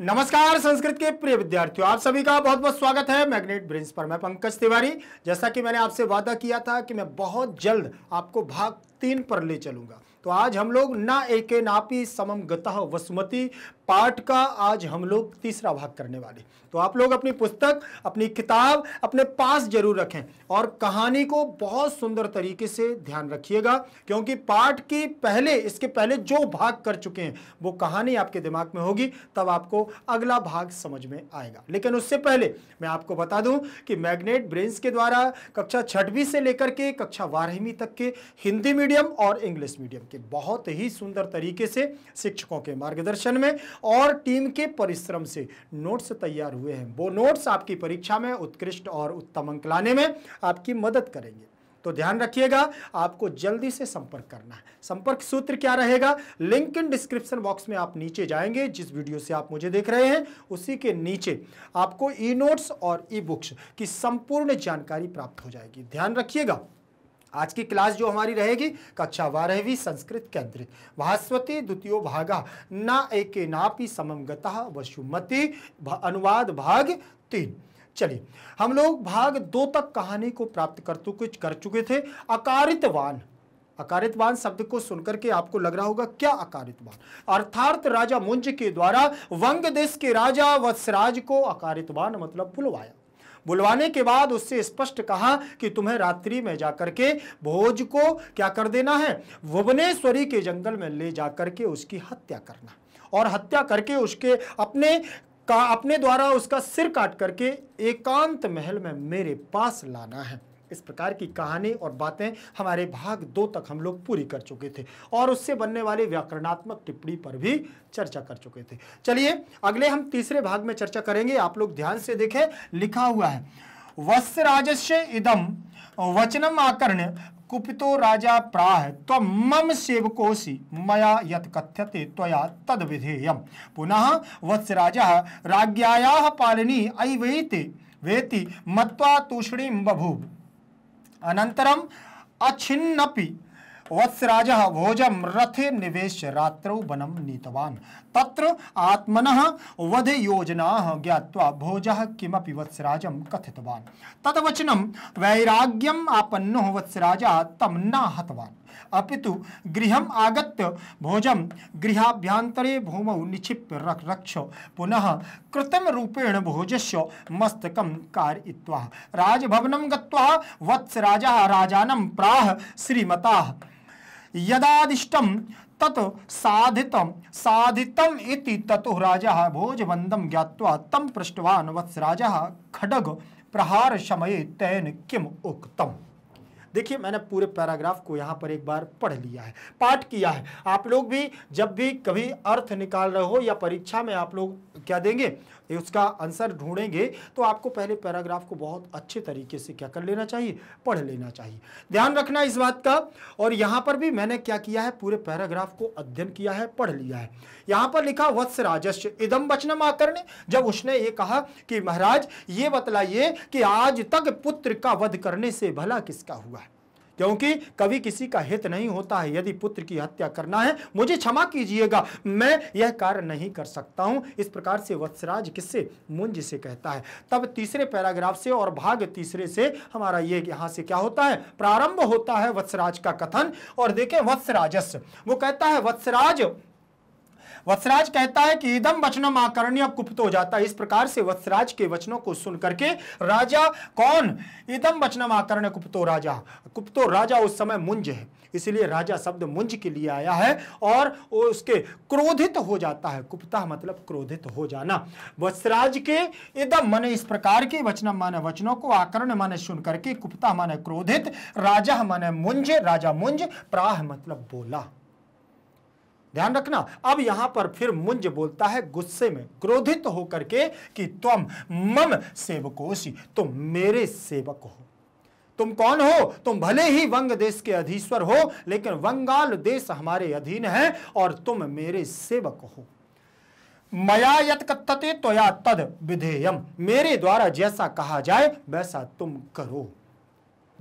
नमस्कार संस्कृत के प्रिय विद्यार्थियों आप सभी का बहुत बहुत स्वागत है मैग्नेट ब्रिंस पर मैं पंकज तिवारी जैसा कि मैंने आपसे वादा किया था कि मैं बहुत जल्द आपको भाग तीन पर ले चलूंगा तो आज हम लोग ना एके नापी समम गतः वसुमती पाठ का आज हम लोग तीसरा भाग करने वाले तो आप लोग अपनी पुस्तक अपनी किताब अपने पास जरूर रखें और कहानी को बहुत सुंदर तरीके से ध्यान रखिएगा क्योंकि पाठ के पहले इसके पहले जो भाग कर चुके हैं वो कहानी आपके दिमाग में होगी तब आपको अगला भाग समझ में आएगा लेकिन उससे पहले मैं आपको बता दूं कि मैग्नेट ब्रेन्स के द्वारा कक्षा छठवीं से लेकर के कक्षा बारहवीं तक के हिंदी मीडियम और इंग्लिश मीडियम के बहुत ही सुंदर तरीके से शिक्षकों के मार्गदर्शन में और टीम के परिश्रम से नोट्स तैयार हुए हैं वो नोट्स आपकी परीक्षा में उत्कृष्ट और उत्तम अंक लाने में आपकी मदद करेंगे तो ध्यान रखिएगा आपको जल्दी से संपर्क करना है संपर्क सूत्र क्या रहेगा लिंक इन डिस्क्रिप्शन बॉक्स में आप नीचे जाएंगे जिस वीडियो से आप मुझे देख रहे हैं उसी के नीचे आपको ई नोट्स और ई बुक्स की संपूर्ण जानकारी प्राप्त हो जाएगी ध्यान रखिएगा आज की क्लास जो हमारी रहेगी कक्षा बारहवीं संस्कृत केंद्रित भास्वती द्वितीय भागा ना एक नापी सममगता वसुमति अनुवाद भाग तीन चलिए हम लोग भाग दो तक कहानी को प्राप्त कर कुछ कर चुके थे अकारितवान अकारितवान शब्द को सुनकर के आपको लग रहा होगा क्या अकारितवान अर्थात राजा मुंज के द्वारा वंग देश के राजा वत्सराज को अकारितवान मतलब बुलवाया बुलवाने के बाद उससे स्पष्ट कहा कि तुम्हें रात्रि में जाकर के भोज को क्या कर देना है भुवनेश्वरी के जंगल में ले जाकर के उसकी हत्या करना और हत्या करके उसके अपने का अपने द्वारा उसका सिर काट करके एकांत महल में मेरे पास लाना है इस प्रकार की कहानी और बातें हमारे भाग दो तक हम लोग पूरी कर चुके थे और उससे बनने वाले व्याकरणात्मक टिप्पणी पर भी चर्चा कर चुके थे चलिए अगले हम तीसरे भाग में चर्चा करेंगे आप लोग ध्यान से देखें लिखा हुआ है वत्सराजस्य इदम वचनम आकर्ण कुपितो राजा प्राह तम मम सेवकोसी मया यत कथ्यते त्वया तद विधेयम पुनः राजा राज्ञाया पालनी अवैते वेति मत्वा तूषणी बभूव अनन्तरम् अछिन्नपि वत्सराज भोजम रथे निवेश रात्रौ वनं नीतवान तत्र आत्मन वध योजना ज्ञावा भोज कि वत्सराज कथित तद्वचनं वैराग्यम आपन्नो वत्सराज तम न हतवा अपितु गृह आगत भोज गृहाभ्यांतरे भूमौ निक्षिप्य रक, रक्ष पुनः कृतम रूपेण भोज से मस्तक राजभवनं राजभवन गत्सराज राजानं श्रीमता यदादिष्टम तत् साधितम साधितम इति ततो राजा भोजबंदम ज्ञावा तम पृष्ठवान वत्स राजा खडग प्रहार समय तैन किम उक्तम देखिए मैंने पूरे पैराग्राफ को यहाँ पर एक बार पढ़ लिया है पाठ किया है आप लोग भी जब भी कभी अर्थ निकाल रहे हो या परीक्षा में आप लोग क्या देंगे उसका आंसर ढूंढेंगे तो आपको पहले पैराग्राफ को बहुत अच्छे तरीके से क्या कर लेना चाहिए पढ़ लेना चाहिए ध्यान रखना इस बात का और यहाँ पर भी मैंने क्या किया है पूरे पैराग्राफ को अध्ययन किया है पढ़ लिया है यहाँ पर लिखा वत्स राजस्य इदम वचनम आकर ने जब उसने ये कहा कि महाराज ये बतलाइए कि आज तक पुत्र का वध करने से भला किसका हुआ है क्योंकि कभी किसी का हित नहीं होता है यदि पुत्र की हत्या करना है मुझे क्षमा कीजिएगा मैं यह कार्य नहीं कर सकता हूं इस प्रकार से वत्सराज किससे मुंज से कहता है तब तीसरे पैराग्राफ से और भाग तीसरे से हमारा ये यहां से क्या होता है प्रारंभ होता है वत्सराज का कथन और देखें वत्सराजस वो कहता है वत्सराज वत्सराज कहता है कि ईदम वचनम आकरण्य कुपित हो जाता है इस प्रकार से वत्सराज के वचनों को सुन करके राजा कौन इदम वचनम आकरण्य कुपितो राजा कुप्तो राजा उस समय मुंज है इसलिए राजा शब्द मुंज के लिए आया है और वो उसके क्रोधित हो जाता है कुपता मतलब क्रोधित हो जाना वत्सराज के इदम माने इस प्रकार के वचनम माने वचनों को आकरण माने सुन करके कुपता माने क्रोधित राजा माने मुंज राजा मुंज प्राह मतलब बोला ध्यान रखना अब यहां पर फिर मुंज बोलता है गुस्से में क्रोधित होकर के कि तुम मम सेवकोशी तुम मेरे सेवक हो तुम कौन हो तुम भले ही वंग देश के अधीश्वर हो लेकिन वंगाल देश हमारे अधीन है और तुम मेरे सेवक हो मया यत कत्तते त्वया तद विधेयम मेरे द्वारा जैसा कहा जाए वैसा तुम करो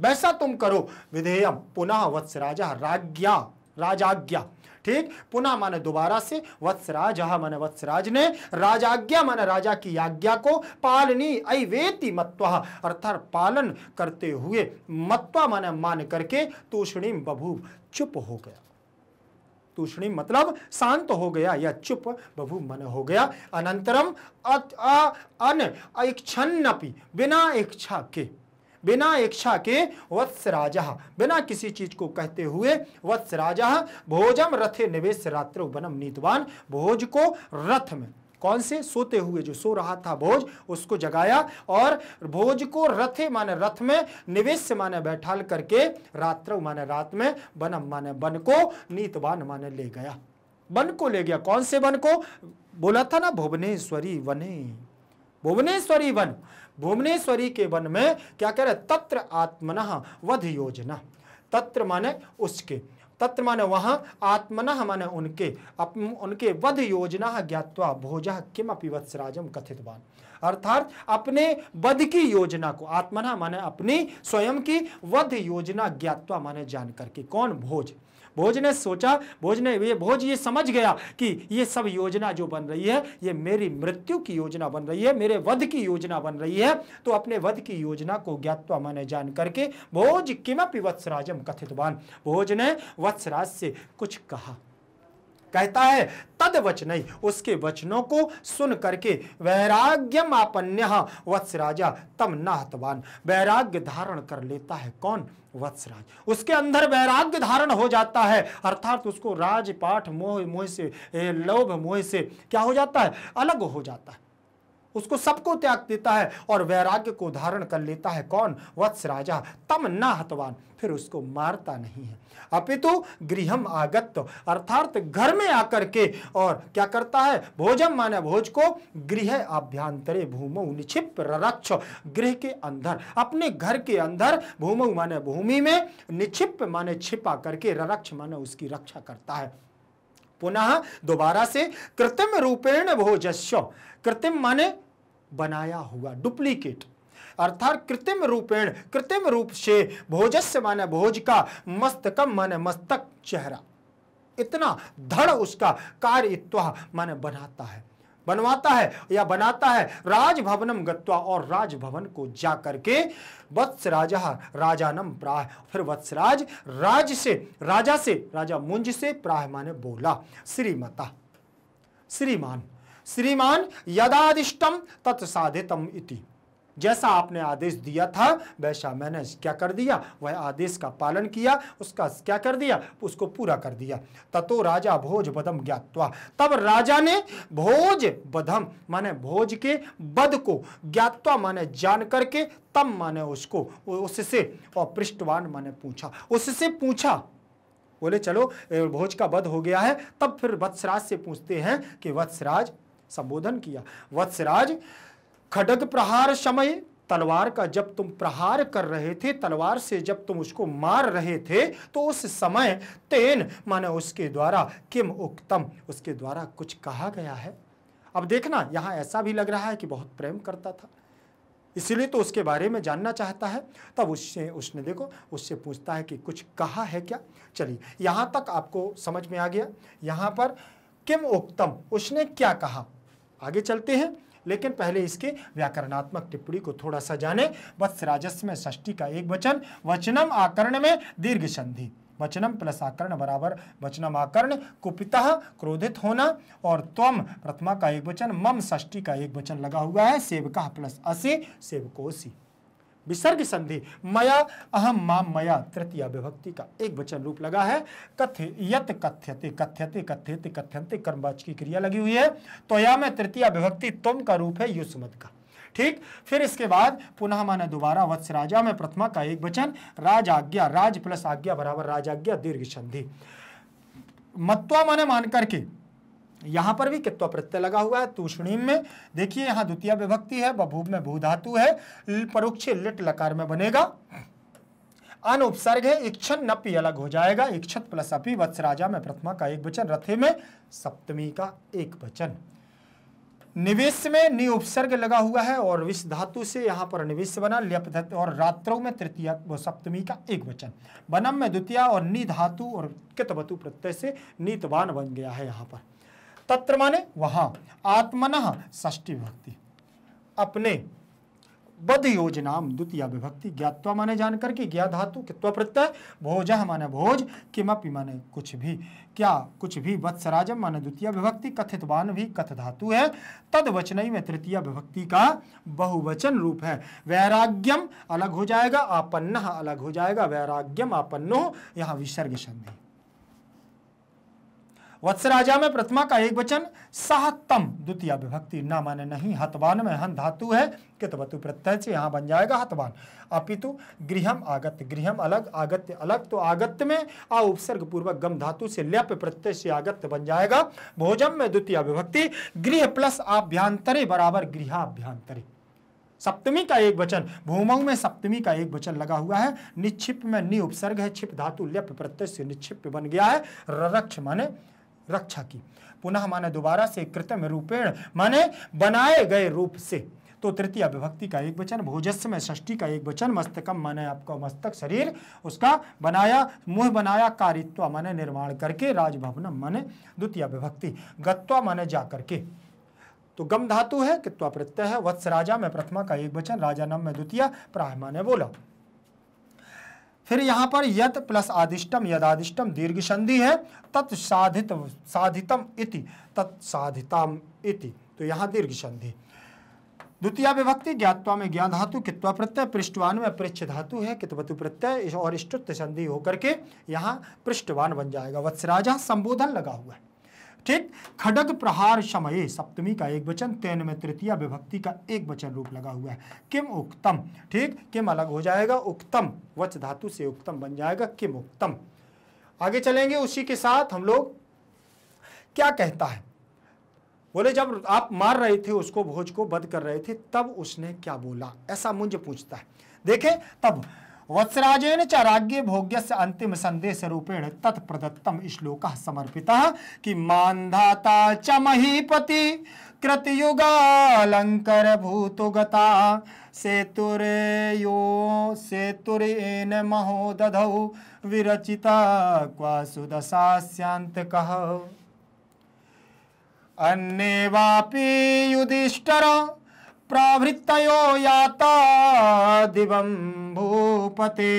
वैसा तुम करो विधेयम पुनः राजा राज्ञा राजाज्ञा ठीक पुनः माने दोबारा से वत्सराज माने वत्सराज ने राजाज्ञा माने राजा की आज्ञा को पालनी अवेति मत्वा अर्थात पालन करते हुए मत्वा माने मान करके तूषणीम बभू चुप हो गया तूषणी मतलब शांत हो गया या चुप बभू मन हो गया अनंतरम अन एक बिना इच्छा के बिना इच्छा के वत्स राजा बिना किसी चीज को कहते हुए वत्स राजा भोजम रथे निवेश रात्र बनम नीतवान भोज को रथ में कौन से सोते हुए जो सो रहा था भोज उसको जगाया और भोज को रथे माने रथ में निवेश माने बैठाल करके रात्र माने रात में बनम माने बन को नीतवान माने ले गया बन को ले गया कौन से बन को बोला था ना भुवनेश्वरी वने भुवनेश्वरी वन भुवनेश्वरी के वन में क्या कह रहे तत्र आत्मन वध योजना तत्र माने उसके तत्र माने वहाँ आत्मन माने उनके अप, उनके वध योजना ज्ञातवा भोज किम अपवत्सराजम कथितवान अर्थात अपने वध की योजना को आत्मना माने अपनी स्वयं की वध योजना ज्ञातवा माने जानकर के कौन भोज भोज ने सोचा भोज ने ये भोज ये समझ गया कि ये सब योजना जो बन रही है ये मेरी मृत्यु की योजना बन रही है मेरे वध की योजना बन रही है तो अपने वध की योजना को ज्ञातवा माने जान करके भोज किमपि वत्सराजम कथितवान भोज ने वत्सराज से कुछ कहा कहता है तद वचन उसके वचनों को सुन करके वैराग्यम आपन्य वत्स राजा तम नाहतवान वैराग्य धारण कर लेता है कौन वत्सराज उसके अंदर वैराग्य धारण हो जाता है अर्थात उसको राजपाठ मोह मोह से लोभ मोह से क्या हो जाता है अलग हो जाता है उसको सबको त्याग देता है और वैराग्य को धारण कर लेता है कौन वत्स राजा तम न हतवान फिर उसको मारता नहीं है अपितु गृहम आगत अर्थात घर में आकर के और क्या करता है भोजन माने भोज को गृह आभ्यंतरे भूमौ निक्षिप रक्ष गृह के अंदर अपने घर के अंदर भूमौ माने भूमि में निक्षिप माने छिपा करके रक्ष माने उसकी रक्षा करता है पुनः दोबारा से कृत्रिम रूपेण भोजस्व कृत्रिम माने बनाया हुआ डुप्लीकेट अर्थात कृत्रिम रूपेण कृत्रिम रूप से भोजस्य माने भोज का मस्तकम माने मस्तक चेहरा इतना धड़ उसका कार्य माने बनाता है बनवाता है या बनाता है राजभवनम गत्वा और राजभवन को जा करके वत्स राजा राजानम प्राह फिर वत्सराज राज से राजा से राजा मुंज से प्राह माने बोला श्रीमता श्रीमान श्रीमान यदादिष्टम तत्साधितम इति जैसा आपने आदेश दिया था वैसा मैंने क्या कर दिया वह आदेश का पालन किया उसका क्या कर दिया उसको पूरा कर दिया ततो राजा भोज बदम ज्ञातवा तब राजा ने भोज बधम माने भोज के बद को ज्ञातवा माने जान करके तब माने उसको उससे और पृष्ठवान माने पूछा उससे पूछा बोले चलो भोज का बध हो गया है तब फिर वत्सराज से पूछते हैं कि वत्सराज संबोधन किया वत्सराज खडग प्रहार समय तलवार का जब तुम प्रहार कर रहे थे तलवार से जब तुम उसको मार रहे थे तो उस समय तेन माने उसके द्वारा किम उक्तम उसके द्वारा कुछ कहा गया है अब देखना यहाँ ऐसा भी लग रहा है कि बहुत प्रेम करता था इसीलिए तो उसके बारे में जानना चाहता है तब उससे उसने देखो उससे पूछता है कि कुछ कहा है क्या चलिए यहाँ तक आपको समझ में आ गया यहाँ पर किम उक्तम उसने क्या कहा आगे चलते हैं लेकिन पहले इसके व्याकरणात्मक टिप्पणी को थोड़ा सा जाने राजस्व में ष्टी का एक वचन वचनम आकरण में दीर्घ संधि वचनम प्लस आकरण बराबर वचनम आकरण कुपिता क्रोधित होना और त्वम प्रथमा का एक वचन मम षष्टी का एक वचन लगा हुआ है सेवका प्लस असी सेवकोसी विसर्ग संधि मया अहम मा मया तृतीय विभक्ति का एक वचन रूप लगा है कथ यत कथ्यते कथ्यते कथ्यते कथ्यंते कर्मवाच की क्रिया लगी हुई है तो या में तृतीय विभक्ति तुम का रूप है युष्मत का ठीक फिर इसके बाद पुनः माने दोबारा वत्स राजा में प्रथमा का एक वचन राज आज्ञा राज प्लस आज्ञा बराबर राज आज्ञा दीर्घ संधि मत्वा माने मान करके यहां पर भी कित्व प्रत्यय लगा हुआ है तूषणीम में देखिए यहां द्वितीय विभक्ति है बभूब में भू धातु है परोक्ष लिट लकार में बनेगा अन उपसर्ग है इक्षण नपी अलग हो जाएगा इक्षत प्लस अपी वत्सराजा में प्रथमा का एक वचन रथे में सप्तमी का एक वचन निवेश में नि उपसर्ग लगा हुआ है और विष धातु से यहाँ पर निवेश बना लिप और रात्रों में तृतीय व सप्तमी का एक वचन बनम में द्वितीय और नि धातु और कितवतु प्रत्यय से नीतवान बन गया है यहाँ पर तत्र माने वहाँ आत्मन ष्टी विभक्ति अपने बद योजना द्वितीय विभक्ति ज्ञातवा माने जानकर के ज्ञा धातु कित्वा प्रत्यय भोज माने भोज किमपि माने कुछ भी क्या कुछ भी वत्सराजम माने द्वितीय विभक्ति कथितवान भी कथ धातु है तद वचनई में तृतीय विभक्ति का बहुवचन रूप है वैराग्यम अलग हो जाएगा आपन्न अलग हो जाएगा वैराग्यम आपन्नो यहाँ विसर्ग संधि वत्स राजा में प्रथमा का एक वचन सहतम द्वितीय विभक्ति ना माने नहीं हतवान में हन धातु है वतु प्रत्यय से यहाँ बन जाएगा हतवान अपितु गृहम आगत्य गृहम अलग आगत्य अलग तो आगत्य में आ उपसर्ग पूर्वक गम धातु से लप प्रत्यय से आगत्य बन जाएगा भोजन में द्वितीय विभक्ति गृह प्लस आभ्यांतरे बराबर गृहाभ्यांतरे सप्तमी का एक वचन भूमऊ में सप्तमी का एक वचन लगा हुआ है निक्षिप में नि उपसर्ग है छिप धातु लप प्रत्यय से निक्षिप बन गया है ररक्ष माने रक्षा की पुनः माने दोबारा से कृतम रूपेण माने बनाए गए रूप से तो तृतीय विभक्ति का एक वचन भोजस्व में षष्टी का एक वचन मस्तकम माने आपका मस्तक शरीर उसका बनाया मुंह बनाया कारित्व माने निर्माण करके राजभवनम माने द्वितीय विभक्ति गत्वा माने जा करके तो गम धातु है कित्वा प्रत्यय है वत्स राजा में प्रथमा का एक वचन राजा नम में द्वितीय प्राय माने बोला फिर यहाँ पर यत प्लस आदिष्टम यदादिष्टम दीर्घ संधि है तत्साधित साधितम इति तत्साधिताम इति तो यहाँ दीर्घ संधि द्वितीय विभक्ति ज्ञातवा में ज्ञान धातु कित्वा प्रत्यय पृष्ठवान में पृष्ठ धातु है कितवतु प्रत्यय और इष्टुत्व संधि होकर के यहाँ पृष्ठवान बन जाएगा वत्सराजा संबोधन लगा हुआ है ठीक खडग प्रहार समय सप्तमी का एक वचन तेन में तृतीय विभक्ति का एक वचन रूप लगा हुआ है किम उक्तम ठीक किम अलग हो जाएगा उक्तम वच धातु से उक्तम बन जाएगा किम उक्तम आगे चलेंगे उसी के साथ हम लोग क्या कहता है बोले जब आप मार रहे थे उसको भोज को बद कर रहे थे तब उसने क्या बोला ऐसा मुंज पूछता है देखे तब वत्सराजेन च राज्ञे भोग्यस्य अंतिम संदेश रूपेण तत्प्रदत्तम श्लोक समर्पित कि मानधाता च महीपति कृतयुगालंकर भूतुगता सेतुरेयो विरचिता क्वा विरचिता क्वासुदशास्यान्तकः अन्ये वापी युधिष्ठर प्रवृत याता दिव भूपते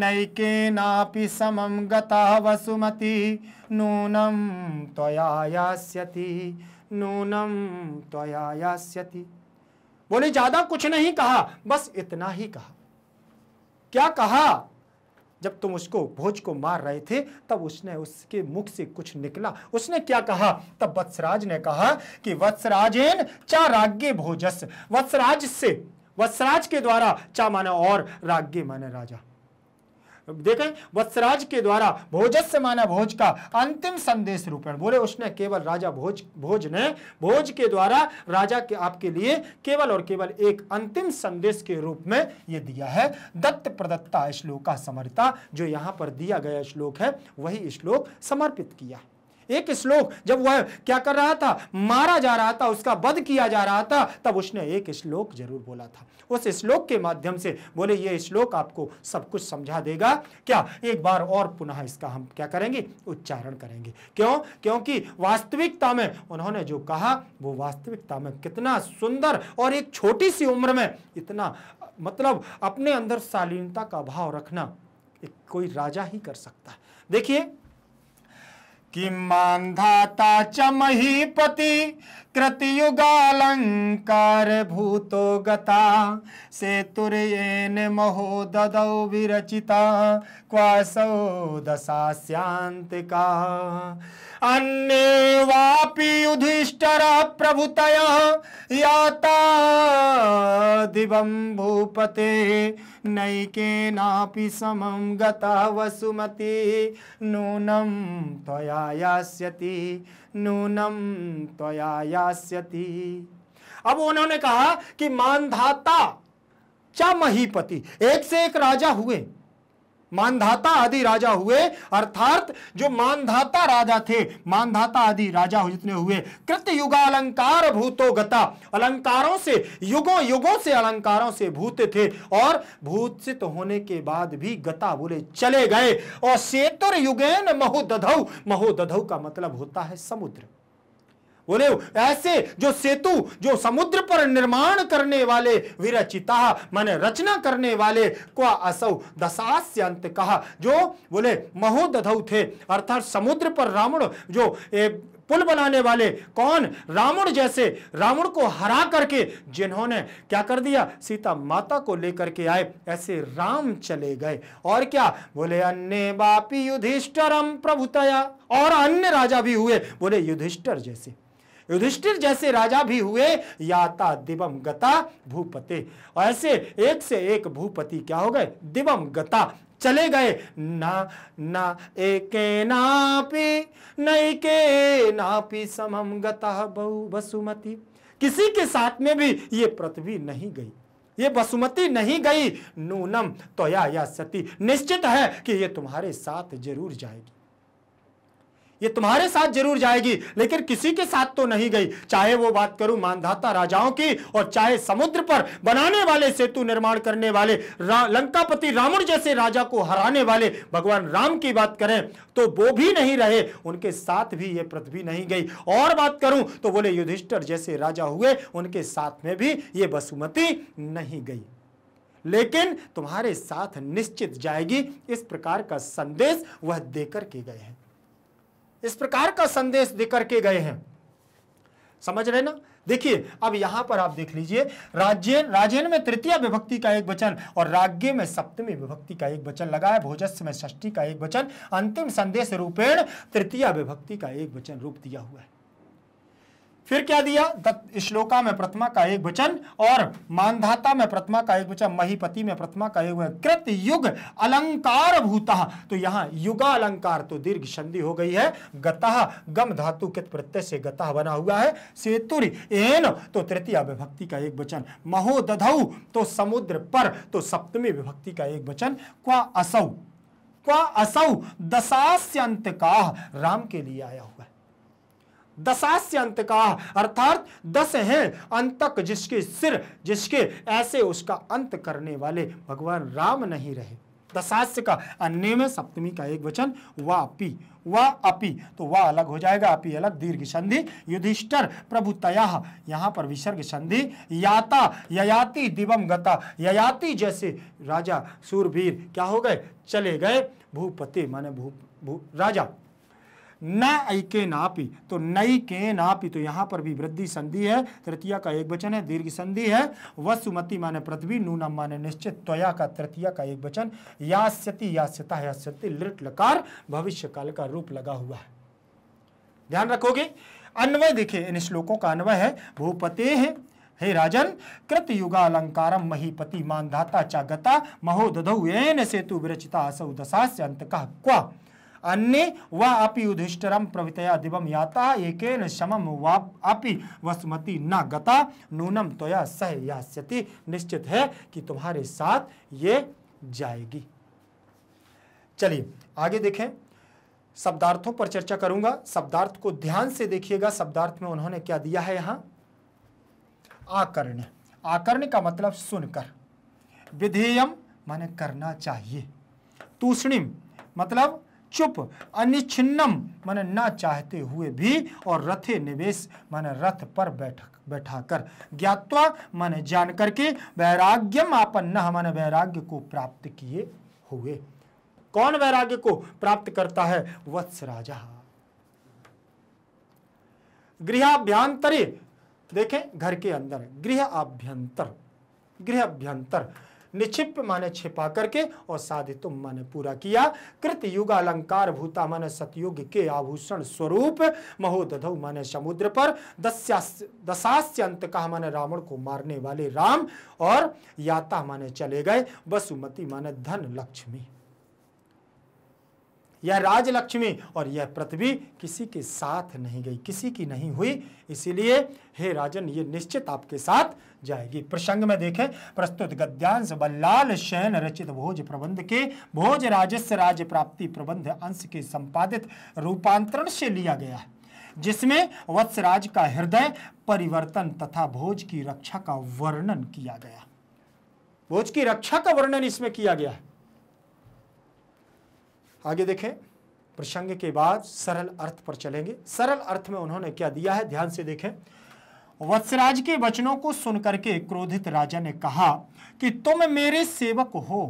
नैकेनापि समम गता वसुमती नून त्वया यास्यति नूनम त्वया यास्यति बोले ज्यादा कुछ नहीं कहा बस इतना ही कहा क्या कहा जब तुम उसको भोज को मार रहे थे तब उसने उसके मुख से कुछ निकला उसने क्या कहा तब वत्सराज ने कहा कि वत्सराज वत्सराजेन चाराग्य भोजस वत्सराज से वत्सराज के द्वारा चा माने और राग्ञे माने राजा देखें वत्सराज के द्वारा भोजस्य माना भोज का अंतिम संदेश रूपण बोले उसने केवल राजा भोज भोज ने भोज के द्वारा राजा के आपके लिए केवल और केवल एक अंतिम संदेश के रूप में यह दिया है दत्त प्रदत्ता श्लोक का समर्ता जो यहां पर दिया गया श्लोक है वही श्लोक समर्पित किया है एक श्लोक जब वह क्या कर रहा था मारा जा रहा था उसका वध किया जा रहा था तब उसने एक श्लोक जरूर बोला था उस श्लोक के माध्यम से बोले ये श्लोक आपको सब कुछ समझा देगा क्या एक बार और पुनः इसका हम क्या करेंगे उच्चारण करेंगे क्यों क्योंकि वास्तविकता में उन्होंने जो कहा वो वास्तविकता में कितना सुंदर और एक छोटी सी उम्र में इतना मतलब अपने अंदर शालीनता का भाव रखना एक कोई राजा ही कर सकता है देखिए कि मान्धाता च महीपति कृतयुगालङ्कार भूतो गता तुर्येन महो ददौ विरचिता क्वासौ दशास्यान्तिका अन्ये वापि युधिष्ठरः प्रभुतया याता दिवं भूपते नैके समं गता वसुमती नूनं त्वया यास्यति नूनं त्वया यास्यति अब उन्होंने कहा कि मानधाता चा महीपति एक से एक राजा हुए मानधाता आदि राजा हुए अर्थात जो मानधाता राजा थे मानधाता आदि राजा जितने हुए कृत युगा अलंकार भूतो गता अलंकारों से युगों युगों से अलंकारों से भूत थे और भूतसित होने के बाद भी गता बोले चले गए और सेतुर युगेन महोदधौ महोदधौ का मतलब होता है समुद्र बोले ऐसे जो सेतु जो समुद्र पर निर्माण करने वाले विरचिता माने रचना करने वाले को असौ दशास्य अंत कहा जो बोले महोदधौ थे अर्थात समुद्र पर रावण जो ए, पुल बनाने वाले कौन रावण जैसे रावण को हरा करके जिन्होंने क्या कर दिया सीता माता को लेकर के आए ऐसे राम चले गए और क्या बोले अन्य बापी युधिष्ठरम प्रभुतया और अन्य राजा भी हुए बोले युधिष्ठर जैसे युधिष्ठिर जैसे राजा भी हुए याता दिवम गता भूपते और ऐसे एक से एक भूपति क्या हो गए दिवम गता चले गए ना ना एक नापी के नापी समम गता बहु बसुमती किसी के साथ में भी ये पृथ्वी नहीं गई ये बसुमती नहीं गई नूनम तो या, या सती निश्चित है कि ये तुम्हारे साथ जरूर जाएगी ये तुम्हारे साथ जरूर जाएगी लेकिन किसी के साथ तो नहीं गई चाहे वो बात करूं मानधाता राजाओं की और चाहे समुद्र पर बनाने वाले सेतु निर्माण करने वाले रा, लंकापति रावण जैसे राजा को हराने वाले भगवान राम की बात करें तो वो भी नहीं रहे उनके साथ भी ये पृथ्वी नहीं गई और बात करूं तो बोले युधिष्ठर जैसे राजा हुए उनके साथ में भी ये बसुमती नहीं गई लेकिन तुम्हारे साथ निश्चित जाएगी इस प्रकार का संदेश वह देकर के गए हैं इस प्रकार का संदेश देकर के गए हैं समझ रहे ना देखिए अब यहां पर आप देख लीजिए राज्य राजेन में तृतीय विभक्ति का एक वचन और राज्य में सप्तमी विभक्ति का एक वचन लगा है भोजस्व में षष्ठी का एक वचन अंतिम संदेश रूपेण तृतीय विभक्ति का एक वचन रूप दिया हुआ है फिर क्या दिया श्लोका में प्रथमा का एक वचन और मानधाता में प्रथमा का एक वचन महीपति में प्रथमा का एक वचन कृत युग अलंकार भूता तो यहाँ युगा अलंकार तो दीर्घ संधि हो गई है गतः गम धातु कृत प्रत्यय से गतः बना हुआ है सेतुर एन तो तृतीय विभक्ति का एक वचन महो तो समुद्र पर तो सप्तमी विभक्ति का एक वचन क्वा असौ क्वा असौ दशास्यंत का राम के लिए आया हुआ है दशास्य अंत का अर्थात दस हैं अंतक जिसके सिर जिसके ऐसे उसका अंत करने वाले भगवान राम नहीं रहे दशास्य का अन्य में सप्तमी का एक वचन वापी वा अपि तो वा अलग हो जाएगा अपि अलग दीर्घ संधि युधिष्ठर प्रभुतया यहाँ पर विसर्ग संधि याता ययाति दिवम गता ययाति जैसे राजा सूरवीर क्या हो गए चले गए भूपति माने भू भू राजा न ऐके नापी तो नई के नापी तो यहां पर भी वृद्धि संधि है तृतीय का एक वचन है दीर्घ संधि है वसुमति माने पृथ्वी नूनम माने निश्चित त्वया का तृतीय का एक वचन यास्यति यास्यता यास्यति लिट लकार भविष्य काल का रूप लगा हुआ है ध्यान रखोगे अन्वय देखे इन श्लोकों का अन्वय है भूपते है हे राजन कृत युगालंकारम महीपति मानधाता चागता महो दधौ सेतु विरचिता असौ दशास्य अंतकः क्वा अन्य व अपि युधिष्ठिरं प्रवितया दिवं याता एकेन शमं वा अपि वसुमती न गता नूनम तोया सह यास्यति निश्चित है कि तुम्हारे साथ ये जाएगी चलिए आगे देखें शब्दार्थों पर चर्चा करूंगा शब्दार्थ को ध्यान से देखिएगा शब्दार्थ में उन्होंने क्या दिया है यहां आकर्ण आकर्ण का मतलब सुनकर विधेयम माने करना चाहिए तूषणिम मतलब चुप अनिच्छिन्नम माने ना चाहते हुए भी और रथे निवेश मन रथ पर बैठ बैठा कर ज्ञातवा मन जान करके वैराग्यम आपन्न मन वैराग्य को प्राप्त किए हुए कौन वैराग्य को प्राप्त करता है वत्स राजा गृहाभ्यंतरे देखें घर के अंदर गृह अभ्यंतर गृह अभ्यंतर निक्षिप माने छिपा करके और साधित माने पूरा किया कृत युग अलंकार भूता माने सतयुग के आभूषण स्वरूप महोदध माने समुद्र पर दशास्य अंत कहा माने रावण को मारने वाले राम और याता माने चले गए वसुमती माने धन लक्ष्मी यह राजलक्ष्मी और यह पृथ्वी किसी के साथ नहीं गई किसी की नहीं हुई इसीलिए हे राजन ये निश्चित आपके साथ जाएगी प्रसंग में देखें प्रस्तुत गद्यांश बल्लाल शैन रचित भोज प्रबंध के भोज राजस्व राज्य प्राप्ति प्रबंध अंश के संपादित रूपांतरण से लिया गया है जिसमें वत्सराज का हृदय परिवर्तन तथा भोज की रक्षा का वर्णन किया गया भोज की रक्षा का वर्णन इसमें किया गया है आगे देखें प्रसंग के बाद सरल अर्थ पर चलेंगे सरल अर्थ में उन्होंने क्या दिया है ध्यान से देखें वत्सराज के वचनों को सुनकर के क्रोधित राजा ने कहा कि तुम मेरे सेवक हो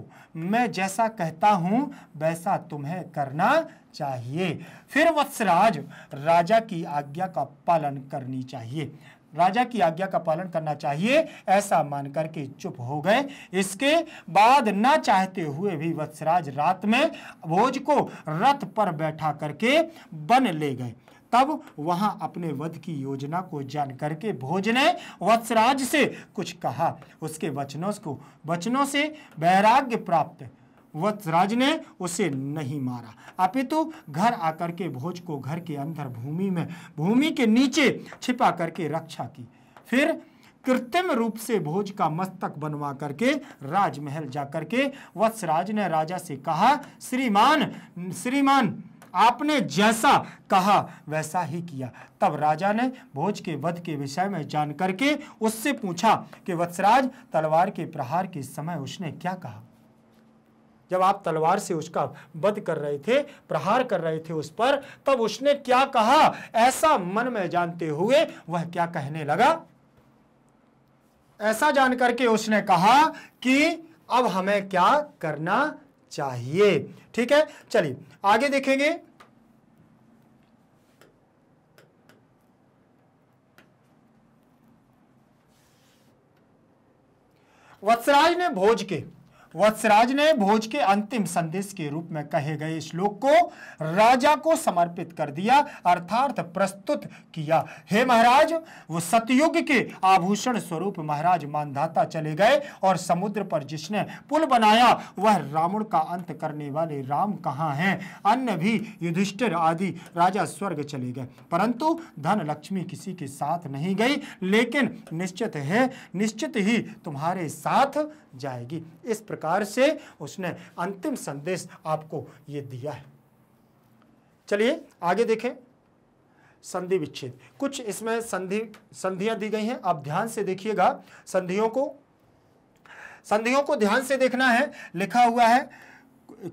मैं जैसा कहता हूं वैसा तुम्हें करना चाहिए फिर वत्सराज राजा की आज्ञा का पालन करनी चाहिए राजा की आज्ञा का पालन करना चाहिए ऐसा मान करके चुप हो गए इसके बाद न चाहते हुए भी वत्सराज रात में भोज को रथ पर बैठा करके बन ले गए तब वहां अपने वध की योजना को जान करके भोज ने वत्सराज से कुछ कहा उसके वचनों को वचनों से वैराग्य प्राप्त वत्सराज ने उसे नहीं मारा अपितु तो घर आकर के भोज को घर के अंदर भूमि में भूमि के नीचे छिपा करके रक्षा की फिर कृत्रिम रूप से भोज का मस्तक बनवा करके राजमहल जाकर के वत्सराज ने राजा से कहा श्रीमान श्रीमान आपने जैसा कहा वैसा ही किया तब राजा ने भोज के वध के विषय में जान करके उससे पूछा कि वत्सराज तलवार के प्रहार के समय उसने क्या कहा जब आप तलवार से उसका वध कर रहे थे प्रहार कर रहे थे उस पर तब उसने क्या कहा ऐसा मन में जानते हुए वह क्या कहने लगा ऐसा जान करके उसने कहा कि अब हमें क्या करना चाहिए ठीक है चलिए आगे देखेंगे वत्सराज ने भोज के वत्सराज ने भोज के अंतिम संदेश के रूप में कहे गए श्लोक को राजा को समर्पित कर दिया अर्थात प्रस्तुत किया हे महाराज वो सतयुग के आभूषण स्वरूप महाराज मानधाता चले गए और समुद्र पर जिसने पुल बनाया वह रावण का अंत करने वाले राम कहाँ हैं अन्य भी युधिष्ठिर आदि राजा स्वर्ग चले गए परंतु धन लक्ष्मी किसी के साथ नहीं गई लेकिन निश्चित है निश्चित ही तुम्हारे साथ जाएगी इस प्रकार से उसने अंतिम संदेश आपको ये दिया है चलिए आगे देखें संधि विच्छेद कुछ इसमें संधि संधियां दी गई हैं आप ध्यान से देखिएगा संधियों को संधियों को ध्यान से देखना है लिखा हुआ है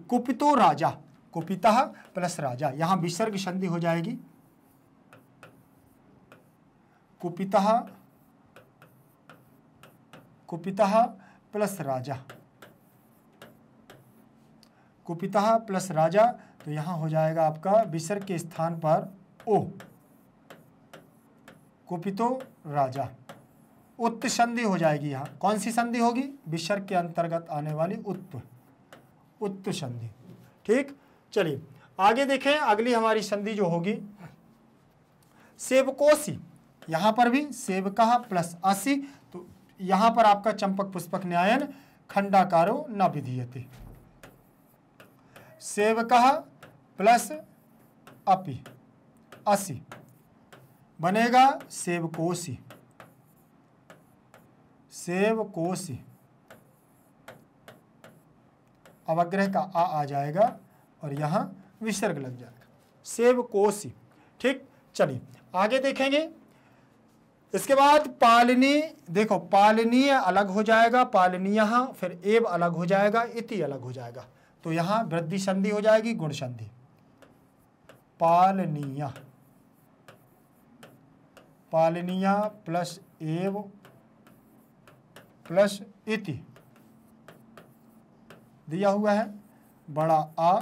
कुपितो राजा कुपिता प्लस राजा यहां विसर्ग संधि हो जाएगी कुपिता कुपिता प्लस राजा कुपिता प्लस राजा तो यहां हो जाएगा आपका विसर्ग के स्थान पर ओ कुपितो राजा उत्त संधि हो जाएगी यहां कौन सी संधि होगी विसर्ग के अंतर्गत आने वाली उत्त उत्त संधि ठीक चलिए आगे देखें अगली हमारी संधि जो होगी सेवकोशी यहां पर भी सेवका प्लस असी यहां पर आपका चंपक पुष्पक न्यायन खंडाकारो न विधीयते सेवक प्लस अपि असी बनेगा सेवकोशी सेवकोशी अवग्रह का आ आ जाएगा और यहां विसर्ग लग जाएगा सेवकोशी ठीक चलिए आगे देखेंगे इसके बाद पालनी देखो पालनीय अलग हो जाएगा पालनीय फिर एव अलग हो जाएगा इति अलग हो जाएगा तो यहां वृद्धि संधि हो जाएगी गुण संधि पालनीय पालनीय प्लस एव प्लस इति दिया हुआ है बड़ा आ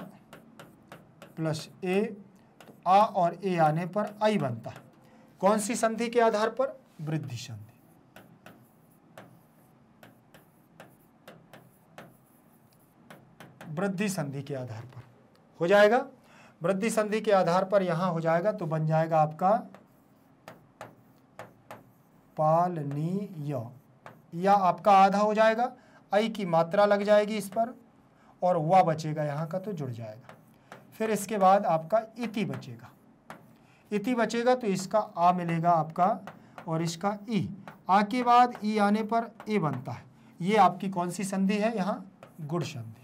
प्लस ए तो आ और ए आने पर आई बनता है कौन सी संधि के आधार पर वृद्धि संधि वृद्धि संधि के आधार पर हो जाएगा वृद्धि संधि के आधार पर यहां हो जाएगा तो बन जाएगा आपका पालनीय या आपका आधा हो जाएगा आई की मात्रा लग जाएगी इस पर और वह बचेगा यहां का तो जुड़ जाएगा फिर इसके बाद आपका इति बचेगा इति बचेगा तो इसका आ मिलेगा आपका और इसका ई आ के बाद ई आने पर ए बनता है ये आपकी कौन सी संधि है यहाँ गुड़ संधि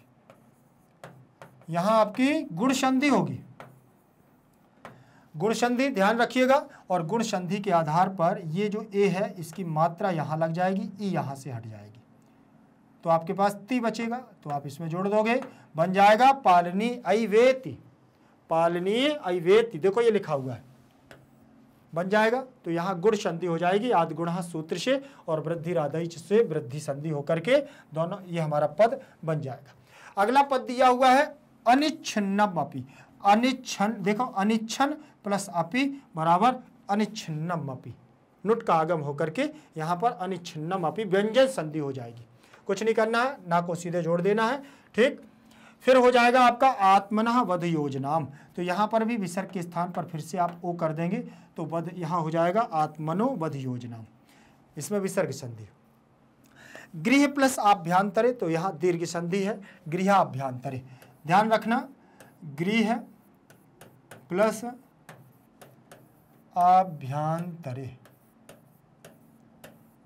यहाँ आपकी गुड़ संधि होगी गुण संधि ध्यान रखिएगा और गुण संधि के आधार पर ये जो ए है इसकी मात्रा यहाँ लग जाएगी ई यहाँ से हट जाएगी तो आपके पास ती बचेगा तो आप इसमें जोड़ दोगे बन जाएगा पालनी अवेति पालनी अवेति देखो ये लिखा हुआ है बन जाएगा तो यहाँ गुण संधि हो जाएगी आदि गुण सूत्र से और वृद्धि राधैच से वृद्धि संधि होकर के दोनों ये हमारा पद बन जाएगा अगला पद दिया हुआ है अनिच्छिन्नम अपी अनिच्छन देखो अनिच्छन प्लस अपी बराबर अनिच्छिन्नम अपी नुट का आगम होकर के यहाँ पर अनिच्छिन्नम अपी व्यंजन संधि हो जाएगी कुछ नहीं करना है ना को सीधे जोड़ देना है ठीक फिर हो जाएगा आपका आत्मना वध योजनाम तो यहां पर भी विसर्ग के स्थान पर फिर से आप ओ कर देंगे तो वध यहां हो जाएगा आत्मनो वध योजनाम इसमें विसर्ग संधि गृह प्लस आभ्यंतरे तो यहाँ दीर्घ संधि है गृह आभ्यंतरे ध्यान रखना गृह प्लस आभ्यंतरे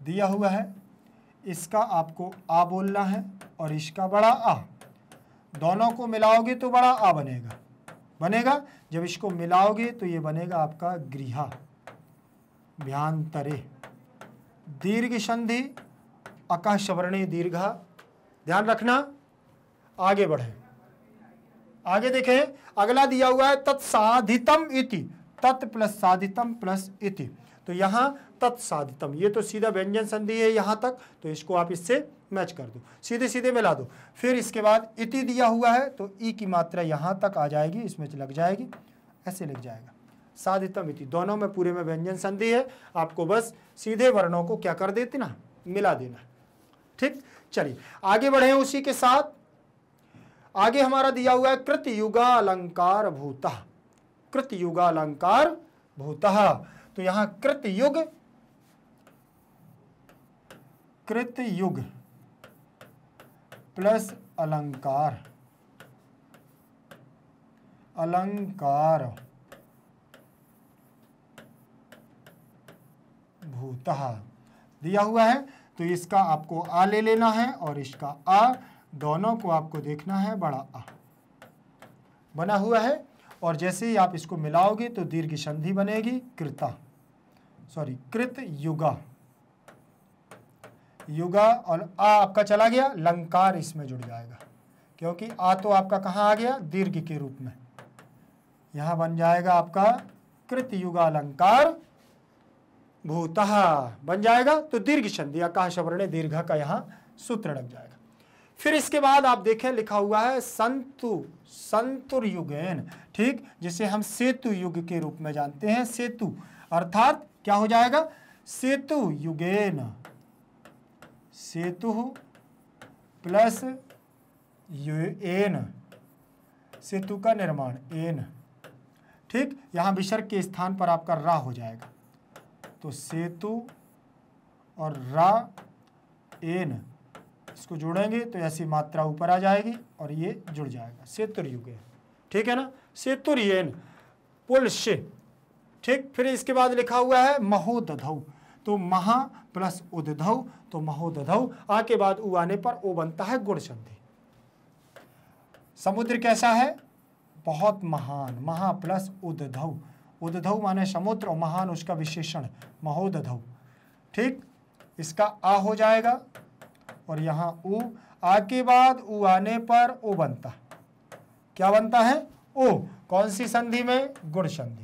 दिया हुआ है इसका आपको आ बोलना है और इसका बड़ा आ दोनों को मिलाओगे तो बड़ा आ बनेगा बनेगा जब इसको मिलाओगे तो ये बनेगा आपका गृह भ्यांतरे दीर्घ संधि आकाशवर्णी दीर्घ ध्यान रखना आगे बढ़े आगे देखें अगला दिया हुआ है तत्साधितम इति तत् प्लस साधितम प्लस इति तो यहां तत्साधितम ये तो सीधा व्यंजन संधि है यहां तक तो इसको आप इससे मैच कर दो सीधे सीधे मिला दो फिर इसके बाद इति दिया हुआ है तो ई की मात्रा यहाँ तक आ जाएगी इसमें लग जाएगी ऐसे लग जाएगा साधितम इति दोनों में पूरे में व्यंजन संधि है आपको बस सीधे वर्णों को क्या कर देते ना मिला देना ठीक चलिए आगे बढ़े उसी के साथ आगे हमारा दिया हुआ है कृत युगा अलंकार भूत कृत युगा अलंकार भूत तो यहां कृत युग कृत युग प्लस अलंकार अलंकार भूत दिया हुआ है तो इसका आपको आ ले लेना है और इसका आ दोनों को आपको देखना है बड़ा आ बना हुआ है और जैसे ही आप इसको मिलाओगे तो दीर्घ संधि बनेगी कृता सॉरी कृत युगा युगा और आ आपका चला गया लंकार इसमें जुड़ जाएगा क्योंकि आ तो आपका कहाँ आ गया दीर्घ के रूप में यहाँ बन जाएगा आपका कृत युगा अलंकार भूतः बन जाएगा तो दीर्घ संधि वर्ण दीर्घ का यहाँ सूत्र लग जाएगा फिर इसके बाद आप देखें लिखा हुआ है संतु संतुर युगेन ठीक जिसे हम सेतु युग के रूप में जानते हैं सेतु अर्थात क्या हो जाएगा सेतु युगेन सेतु प्लस एन सेतु का निर्माण एन ठीक यहाँ विसर्ग के स्थान पर आपका रा हो जाएगा तो सेतु और रा एन इसको जोड़ेंगे तो ऐसी मात्रा ऊपर आ जाएगी और ये जुड़ जाएगा सेतुर्युगे ठीक है ना सेतुर्यन पुलश ठीक फिर इसके बाद लिखा हुआ है महोदधौ तो महा प्लस उदधव तो महोदधव आ के बाद उ आने पर ओ बनता है गुण संधि समुद्र कैसा है बहुत महान महा प्लस उदधव उदधव माने समुद्र और महान उसका विशेषण महोदधव ठीक इसका आ हो जाएगा और यहां उ आ के बाद उ आने पर ओ बनता क्या बनता है ओ कौन सी संधि में गुण संधि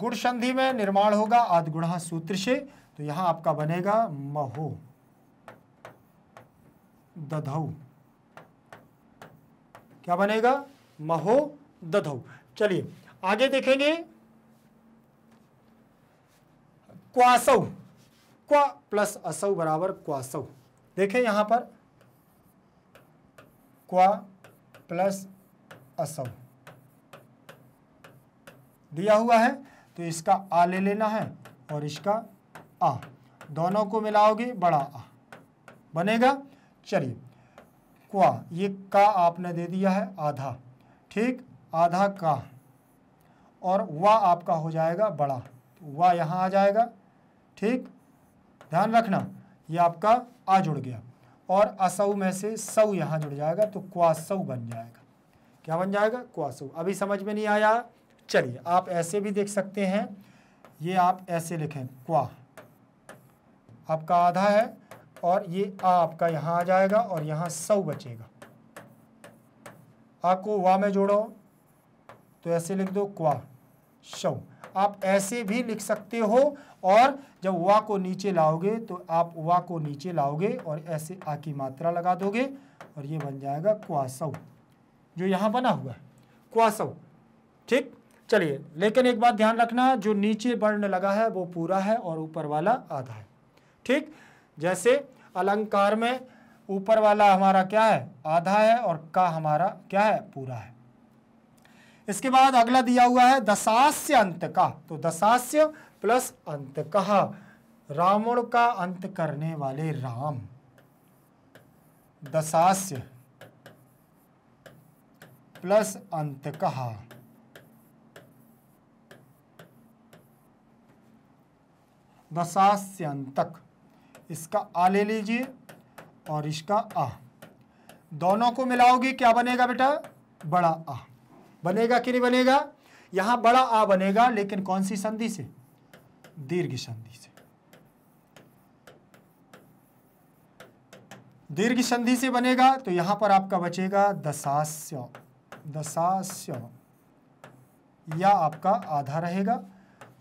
गुण संधि में निर्माण होगा आदगुणा सूत्र से तो यहां आपका बनेगा महो दधौ क्या बनेगा महो दधौ चलिए आगे देखेंगे क्वासव क्वा प्लस असौ बराबर क्वासव देखें यहां पर क्वा प्लस असौ दिया हुआ है तो इसका आ ले लेना है और इसका आ दोनों को मिलाओगे बड़ा आ बनेगा चलिए क्वा ये का आपने दे दिया है आधा ठीक आधा का और वा आपका हो जाएगा बड़ा तो वा यहाँ आ जाएगा ठीक ध्यान रखना ये आपका आ जुड़ गया और असऊ में से सऊ यहाँ जुड़ जाएगा तो क्वासऊ बन जाएगा क्या बन जाएगा क्वासऊ अभी समझ में नहीं आया चलिए आप ऐसे भी देख सकते हैं ये आप ऐसे लिखें क्वा आपका आधा है और ये आ आपका यहाँ आ जाएगा और यहाँ सौ बचेगा आपको वाह वा में जोड़ो तो ऐसे लिख दो क्वा शव आप ऐसे भी लिख सकते हो और जब वा को नीचे लाओगे तो आप वा को नीचे लाओगे और ऐसे आ की मात्रा लगा दोगे और ये बन जाएगा क्वासव जो यहाँ बना हुआ है क्वासव ठीक चलिए लेकिन एक बात ध्यान रखना जो नीचे वर्ण लगा है वो पूरा है और ऊपर वाला आधा है ठीक जैसे अलंकार में ऊपर वाला हमारा क्या है आधा है और का हमारा क्या है पूरा है इसके बाद अगला दिया हुआ है दशास्य अंत का तो दशास्य प्लस अंत कहा रावण का अंत करने वाले राम दशास्य प्लस अंत कहा दशास्यंतक इसका आ ले लीजिए और इसका आ दोनों को मिलाओगे क्या बनेगा बेटा बड़ा आ बनेगा कि नहीं बनेगा यहां बड़ा आ बनेगा लेकिन कौन सी संधि से दीर्घ संधि से दीर्घ संधि से बनेगा तो यहां पर आपका बचेगा दशास्य दशास्य या आपका आधा रहेगा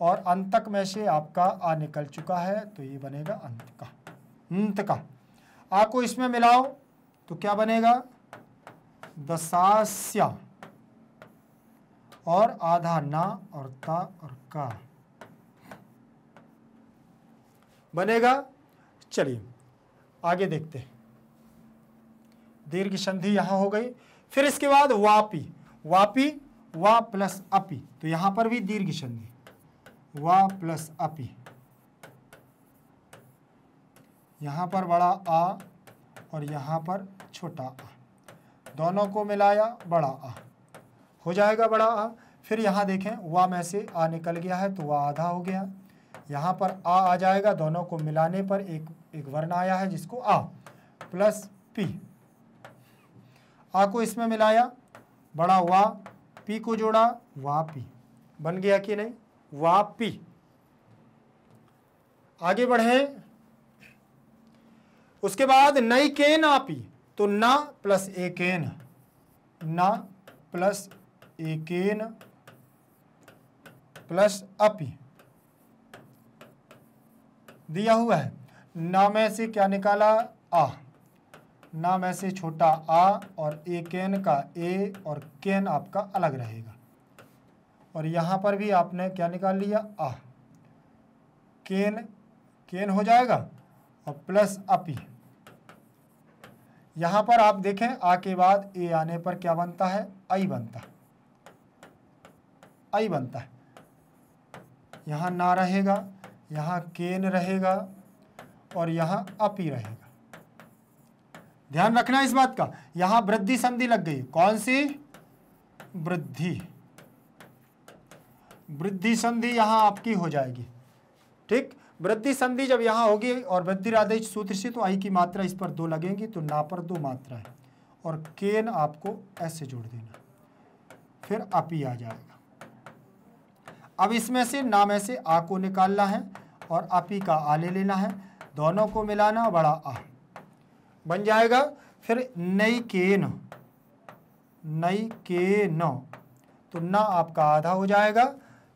और अंतक में से आपका आ निकल चुका है तो ये बनेगा अंत का अंत का आ को इसमें मिलाओ तो क्या बनेगा दसास्या और आधा ना और ता और का बनेगा चलिए आगे देखते हैं दीर्घ संधि यहां हो गई फिर इसके बाद वापी वापी वा प्लस अपी तो यहां पर भी दीर्घ संधि वा प्लस अपी यहाँ पर बड़ा आ और यहाँ पर छोटा आ दोनों को मिलाया बड़ा आ हो जाएगा बड़ा आ फिर यहाँ देखें वा में से आ निकल गया है तो वह आधा हो गया यहाँ पर आ आ जाएगा दोनों को मिलाने पर एक एक वर्ण आया है जिसको आ प्लस पी आ को इसमें मिलाया बड़ा वा पी को जोड़ा वा पी बन गया कि नहीं वापी आगे बढ़े उसके बाद नई केन आपी तो ना प्लस केन ना प्लस केन प्लस अपी दिया हुआ है ना में से क्या निकाला आ ना में से छोटा आ और केन का ए और केन आपका अलग रहेगा और यहाँ पर भी आपने क्या निकाल लिया आ केन केन हो जाएगा और प्लस अपी यहाँ पर आप देखें आ के बाद ए आने पर क्या बनता है आई बनता है आई बनता है यहाँ ना रहेगा यहाँ केन रहेगा और यहाँ अपी रहेगा ध्यान रखना इस बात का यहाँ वृद्धि संधि लग गई कौन सी वृद्धि वृद्धि संधि यहाँ आपकी हो जाएगी ठीक वृद्धि संधि जब यहाँ होगी और वृद्धि आदेश सूत्र से तो आई की मात्रा इस पर दो लगेंगी तो ना पर दो मात्रा है और केन आपको ऐसे जोड़ देना फिर अपी आ जाएगा अब इसमें से ना में से आ को निकालना है और अपी का आ ले लेना है दोनों को मिलाना बड़ा आ बन जाएगा फिर नई केन नई के न तो ना आपका आधा हो जाएगा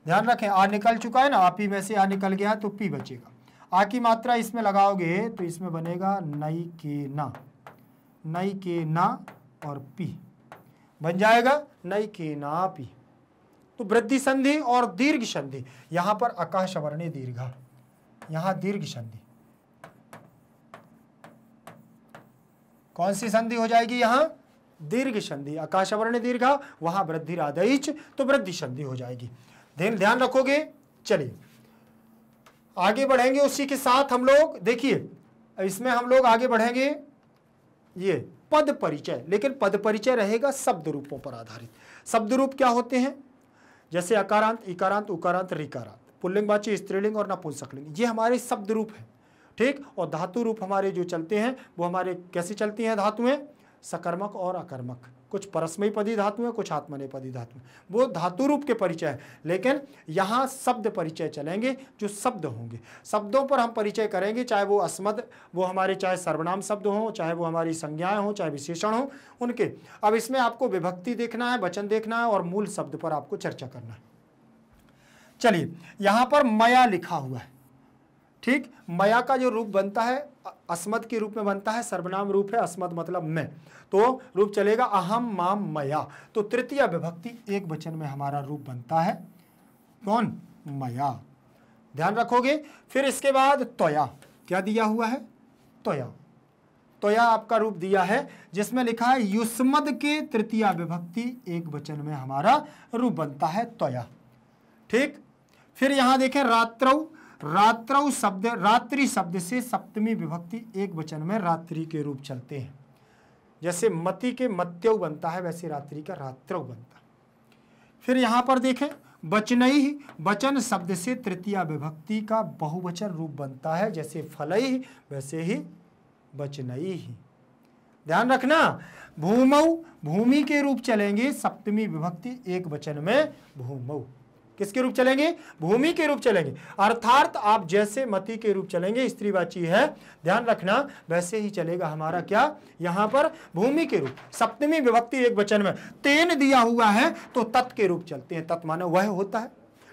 ध्यान रखें आ निकल चुका है ना आप ही में से आ निकल गया तो पी बचेगा आ की मात्रा इसमें लगाओगे तो इसमें बनेगा नई के ना नई के ना और पी बन जाएगा नई के ना पी तो वृद्धि संधि और दीर्घ संधि यहां पर आकाश वर्णी दीर्घ यहां दीर्घ संधि कौन सी संधि हो जाएगी यहाँ दीर्घ संधि आकाशवर्ण दीर्घ वहां वृद्धि राधईच तो वृद्धि संधि हो जाएगी ध्यान ध्यान रखोगे चलिए आगे बढ़ेंगे उसी के साथ हम लोग देखिए इसमें हम लोग आगे बढ़ेंगे ये पद परिचय लेकिन पद परिचय रहेगा शब्द रूपों पर आधारित शब्द रूप क्या होते हैं जैसे अकारांत इकारांत उकारांत रिकारांत बाची स्त्रीलिंग और नपुंसकलिंग ये हमारे शब्द रूप हैं ठीक और धातु रूप हमारे जो चलते हैं वो हमारे कैसे चलती हैं धातुएं सकर्मक और अकर्मक कुछ परस्मयपदी धातु है कुछ आत्मनेपदी धातु वो धातु रूप के परिचय है लेकिन यहाँ शब्द परिचय चलेंगे जो शब्द होंगे शब्दों पर हम परिचय करेंगे चाहे वो अस्मद वो हमारे चाहे सर्वनाम शब्द हों चाहे वो हमारी संज्ञाएं हों चाहे विशेषण हों उनके अब इसमें आपको विभक्ति देखना है वचन देखना है और मूल शब्द पर आपको चर्चा करना है चलिए यहाँ पर मया लिखा हुआ है ठीक मया का जो रूप बनता है अस्मद के रूप में बनता है सर्वनाम रूप है अस्मद मतलब मैं तो रूप चलेगा अहम माम मया तो तृतीय विभक्ति एक वचन में हमारा रूप बनता है कौन मया ध्यान रखोगे फिर इसके बाद तोया क्या दिया हुआ है तोया तोया आपका रूप दिया है जिसमें लिखा है युष्मद के तृतीय विभक्ति एक वचन में हमारा रूप बनता है तोया ठीक फिर यहां देखें रात्रौ रात्र शब्द रात्रि शब्द से सप्तमी विभक्ति एक वचन में रात्रि के रूप चलते हैं जैसे मति के मत्यव बनता है वैसे रात्रि का रात्र बनता फिर यहां पर देखें बचनई वचन शब्द से तृतीय विभक्ति का बहुवचन रूप बनता है जैसे फलई वैसे ही बचनई ही ध्यान रखना भूमऊ भूमि के रूप चलेंगे सप्तमी विभक्ति एक वचन में भूमऊ किसके रूप चलेंगे भूमि के रूप चलेंगे अर्थात आप जैसे मति के रूप चलेंगे स्त्रीवाची है ध्यान रखना वैसे ही चलेगा हमारा क्या यहां पर भूमि के रूप सप्तमी विभक्ति एक वचन में तेन दिया हुआ है तो तत् के रूप चलते हैं तत् माने वह होता है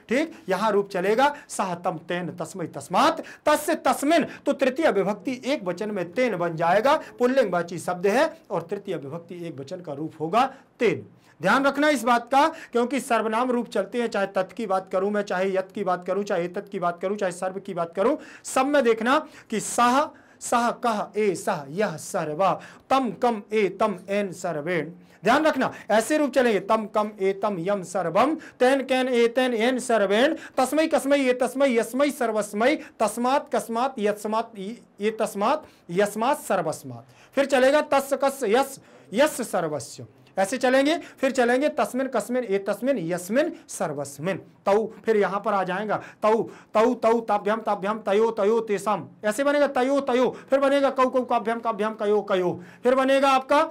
ठीक यहां रूप चलेगा सहतम तेन तस्मय तस्मात तस्य तस्मिन तो तृतीय विभक्ति एक वचन में तेन बन जाएगा पुल्लिंगवाची शब्द है और तृतीय विभक्ति एक वचन का रूप होगा तेन ध्यान रखना इस बात का क्योंकि सर्वनाम रूप चलते हैं चाहे तत् की बात करूं मैं चाहे यत की बात करूं चाहे तत् की बात करूं चाहे सर्व की बात करूं सब में देखना कि सह सह कह ए सह यह सर्वा तम कम ए तम एन सर्वेण ध्यान रखना ऐसे रूप चलेंगे तम कम ए तम यम सर्वम तेन कैन ए तेन एन सर्वेण तस्मय कस्मय ये तस्मय यस्मय सर्वस्मय तस्मात कस्मात यस्मात ये तस्मात यस्मात सर्वस्मात फिर चलेगा तस् कस यस यस सर्वस्व ऐसे चलेंगे फिर चलेंगे तस्मिन कस्मिन ए तस्मिन यस्मिन सर्वस्मिन तऊ फिर यहां पर आ जाएगा तऊ तऊ तऊ ताभ्यम ताभ्यम तयो तयो तेसम ऐसे बनेगा तयो तयो फिर बनेगा कऊ कऊ काभ्यम काभ्यम कयो कयो फिर बनेगा आपका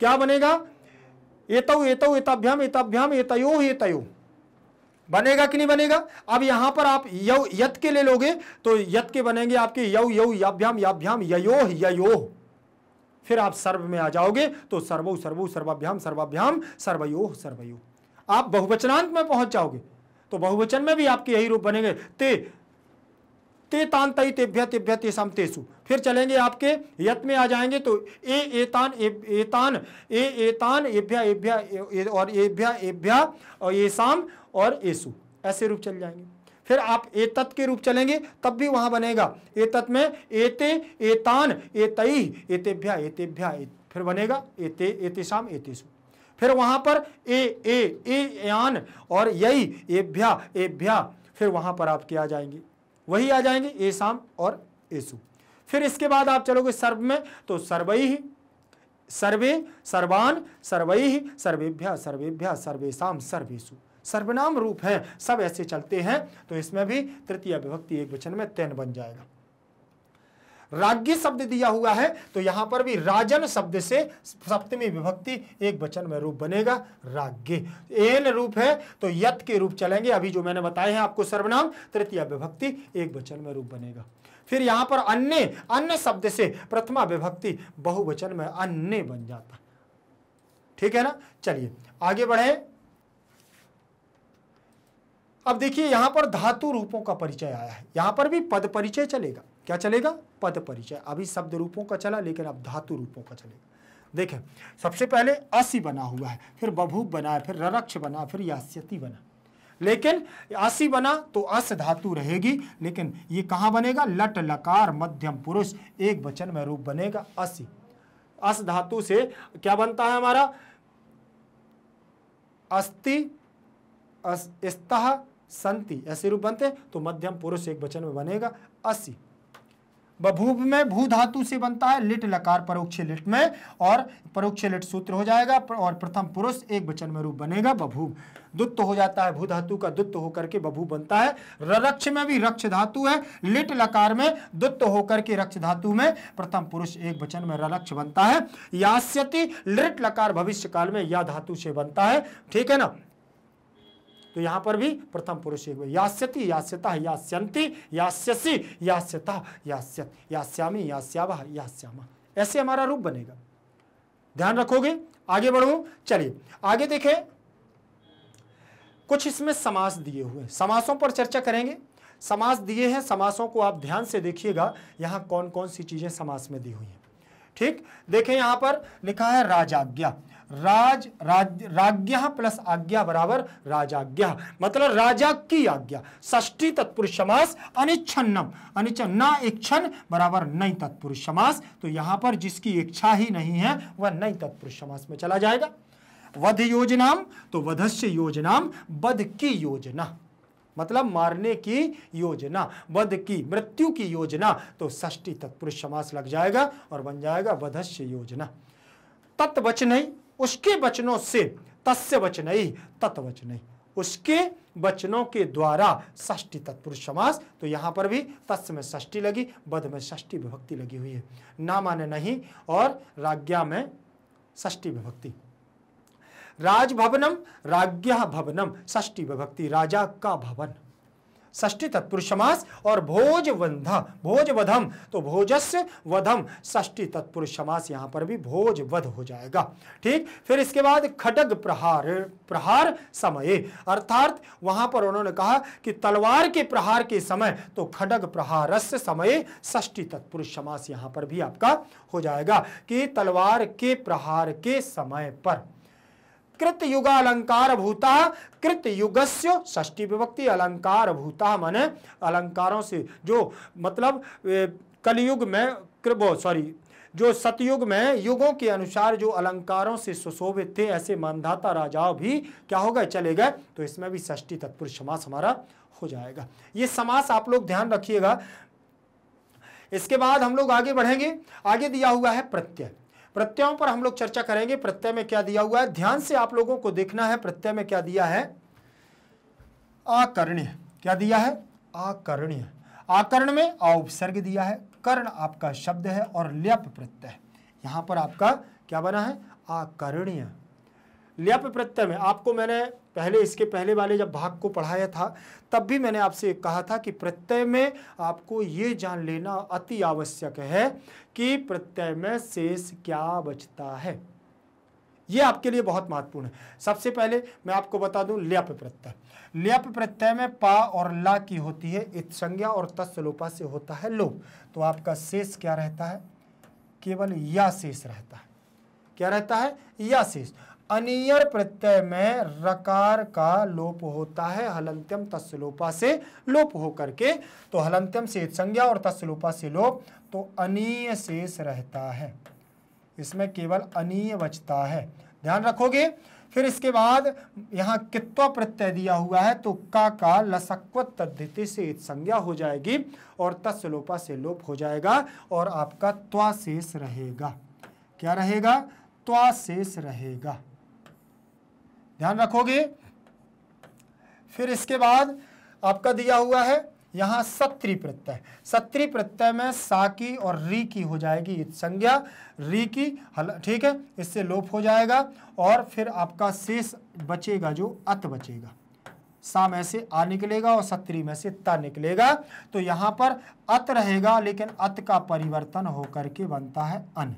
क्या बनेगा एतौ एतौ एताभ्याम एताभ्याम एतयो तयो बनेगा कि नहीं बनेगा अब यहां पर आप यव यत के ले लोगे तो यत के बनेंगे आपके यव यऊ याभ्याम याभ्याम ययोह ययो फिर आप सर्व में आ जाओगे तो सर्वो सर्वो सर्वाभ्याम सर्वाभ्याम सर्वयो सर्वयो आप बहुवचनांत में पहुंच जाओगे तो बहुवचन में भी आपके यही रूप बनेंगे ते ते तान तई तेभ्य तेभ्य तेसाम तेसु फिर चलेंगे आपके यत में आ जाएंगे तो ए एतान एतान ए एतान एभ्या एभ्या और एभ्या एभ्या और ये साम और एसु ऐसे रूप चल जाएंगे फिर आप एतत के रूप चलेंगे तब भी वहाँ बनेगा एतत में एते एतान एतई एतेभ्या एतेभ्या फिर बनेगा एते एतेसाम एतेसु फिर वहाँ पर ए ए ए यान और यही एभ्या एभ्या फिर वहाँ पर आपके आ जाएंगे वही आ जाएंगे ए शाम और एसु फिर इसके बाद आप चलोगे सर्व में तो सर्वई ही सर्वे सर्वान सर्वई सर्वेभ्य सर्वेभ्य सर्वेशा सर्वेशु सर्वनाम रूप हैं सब ऐसे चलते हैं तो इसमें भी तृतीय विभक्ति एक वचन में तेन बन जाएगा राज्य शब्द दिया हुआ है तो यहां पर भी राजन शब्द से सप्तमी विभक्ति एक वचन में रूप बनेगा राज्ञ एन रूप है तो यत के रूप चलेंगे अभी जो मैंने बताए हैं आपको सर्वनाम तृतीय विभक्ति एक वचन में रूप बनेगा फिर यहां पर अन्य अन्य शब्द से प्रथमा विभक्ति बहुवचन में अन्य बन जाता ठीक है ना चलिए आगे बढ़े अब देखिए यहां पर धातु रूपों का परिचय आया है यहां पर भी पद परिचय चलेगा क्या चलेगा पद परिचय अभी शब्द रूपों का चला लेकिन अब धातु रूपों का चलेगा देखें सबसे पहले असी बना हुआ है फिर बभूप बना है फिर ररक्ष बना फिर यास्यति बना लेकिन असी बना तो अस धातु रहेगी लेकिन ये कहां बनेगा लट लकार मध्यम पुरुष एक वचन में रूप बनेगा असी अस धातु से क्या बनता है हमारा अस्ति अस्तः संति ऐसे रूप बनते तो मध्यम पुरुष एक वचन में बनेगा असी बभूब में भू धातु से बनता है लिट लकार परोक्ष लिट में और परोक्ष लिट सूत्र हो जाएगा और प्रथम पुरुष एक वचन में रूप बनेगा बभूब दुत्त हो जाता है भू धातु का दुत्त होकर के बभू बनता है रक्ष में भी रक्ष धातु है लिट लकार में दुत्त होकर के रक्ष धातु में प्रथम पुरुष एक वचन में रक्ष बनता है यास्यति लिट लकार भविष्य काल में या धातु से बनता है ठीक है ना तो यहां पर भी प्रथम पुरुष एक यास्यति यास्यता यास्यंती यास्यसी यास्यता यास्यत यास्यामी यास्यावा यास्यामा ऐसे हमारा रूप बनेगा ध्यान रखोगे आगे बढ़ो चलिए आगे देखें कुछ इसमें समास दिए हुए समासों पर चर्चा करेंगे समास दिए हैं समासों को आप ध्यान से देखिएगा यहां कौन कौन सी चीज़ें समास में दी हुई हैं ठीक देखें यहां पर लिखा है राजाज्ञा राज राज्य प्लस आज्ञा बराबर राजाज्ञा मतलब राजा की आज्ञा ष्टी तत्पुरुष समास अनिच्छन्नम अनिच्छ एक इच्छन बराबर नई तत्पुरुष समास तो यहां पर जिसकी इच्छा ही नहीं है वह नई तत्पुरुष समास में चला जाएगा वध योजनाम तो वधस्य योजनाम वध की योजना मतलब मारने की योजना वध की मृत्यु की योजना तो ष्टी तत्पुरुष समास लग जाएगा और बन जाएगा वधस्य योजना तत्वचन उसके वचनों से तस्य तत्वचन ही उसके वचनों के द्वारा षष्टी तत्पुरुष समास तो यहाँ पर भी तस् में षष्टी लगी बध में षष्टी विभक्ति लगी हुई है ना माने नहीं और राज्ञा में षष्टी विभक्ति राजभवनम राज्ञा भवनम षष्टी विभक्ति राजा का भवन ष्टी तत्पुरुष समास और भोज वंधा भोज वधम तो भोजस्य वधम ष्टी तत्पुरुष समास यहाँ पर भी भोज वध हो जाएगा ठीक फिर इसके बाद खटग प्रहार प्रहार समय अर्थात वहां पर उन्होंने कहा कि तलवार के प्रहार के समय तो खडग प्रहारस्य समय ष्टी तत्पुरुष समास यहाँ पर भी आपका हो जाएगा कि तलवार के प्रहार के समय पर कृत अलंकार भूता कृत युगस्य ष्टी विभक्ति अलंकार भूता माने अलंकारों से जो मतलब कलयुग में वो सॉरी जो सतयुग में युगों के अनुसार जो अलंकारों से सुशोभित थे ऐसे मानधाता राजाओं भी क्या हो गए चले गए तो इसमें भी ष्टी तत्पुरुष समास हमारा हो जाएगा ये समास आप लोग ध्यान रखिएगा इसके बाद हम लोग आगे बढ़ेंगे आगे दिया हुआ है प्रत्यय प्रत्ययों पर हम लोग चर्चा करेंगे प्रत्यय में क्या दिया हुआ है ध्यान से आप लोगों को देखना है प्रत्यय में क्या दिया है आकरणीय क्या दिया है आकरणीय आकरण में औपसर्ग दिया है कर्ण आपका शब्द है और ल्यप प्रत्यय यहां पर आपका क्या बना है आकरणीय ल्यप प्रत्यय में आपको मैंने पहले इसके पहले वाले जब भाग को पढ़ाया था तब भी मैंने आपसे कहा था कि प्रत्यय में आपको ये जान लेना अति आवश्यक है कि प्रत्यय में शेष क्या बचता है ये आपके लिए बहुत महत्वपूर्ण है सबसे पहले मैं आपको बता दूं ल्यप प्रत्यय ल्यप प्रत्यय में पा और ला की होती है इत संज्ञा और तत्सलोपा से होता है लोप तो आपका शेष क्या रहता है केवल या शेष रहता है क्या रहता है या शेष अनियर प्रत्यय में रकार का लोप होता है हलंत्यम तस्लोपा से लोप होकर के तो हलंत्यम से संज्ञा और तस्लोपा से लोप तो अनिय शेष रहता है इसमें केवल अनिय बचता है ध्यान रखोगे फिर इसके बाद यहाँ कित्व प्रत्यय दिया हुआ है तो का का लसक्व तद्धिति से संज्ञा हो जाएगी और तस्लोपा से लोप हो जाएगा और आपका त्वा शेष रहेगा क्या रहेगा त्वा शेष रहेगा ध्यान रखोगे फिर इसके बाद आपका दिया हुआ है यहां सत्री प्रत्यय सत्री प्रत्यय में सा की और री की हो जाएगी संज्ञा री की ठीक है इससे लोप हो जाएगा और फिर आपका शेष बचेगा जो अत बचेगा सा में से आ निकलेगा और सत्री में से त निकलेगा तो यहां पर अत रहेगा लेकिन अत का परिवर्तन होकर के बनता है अन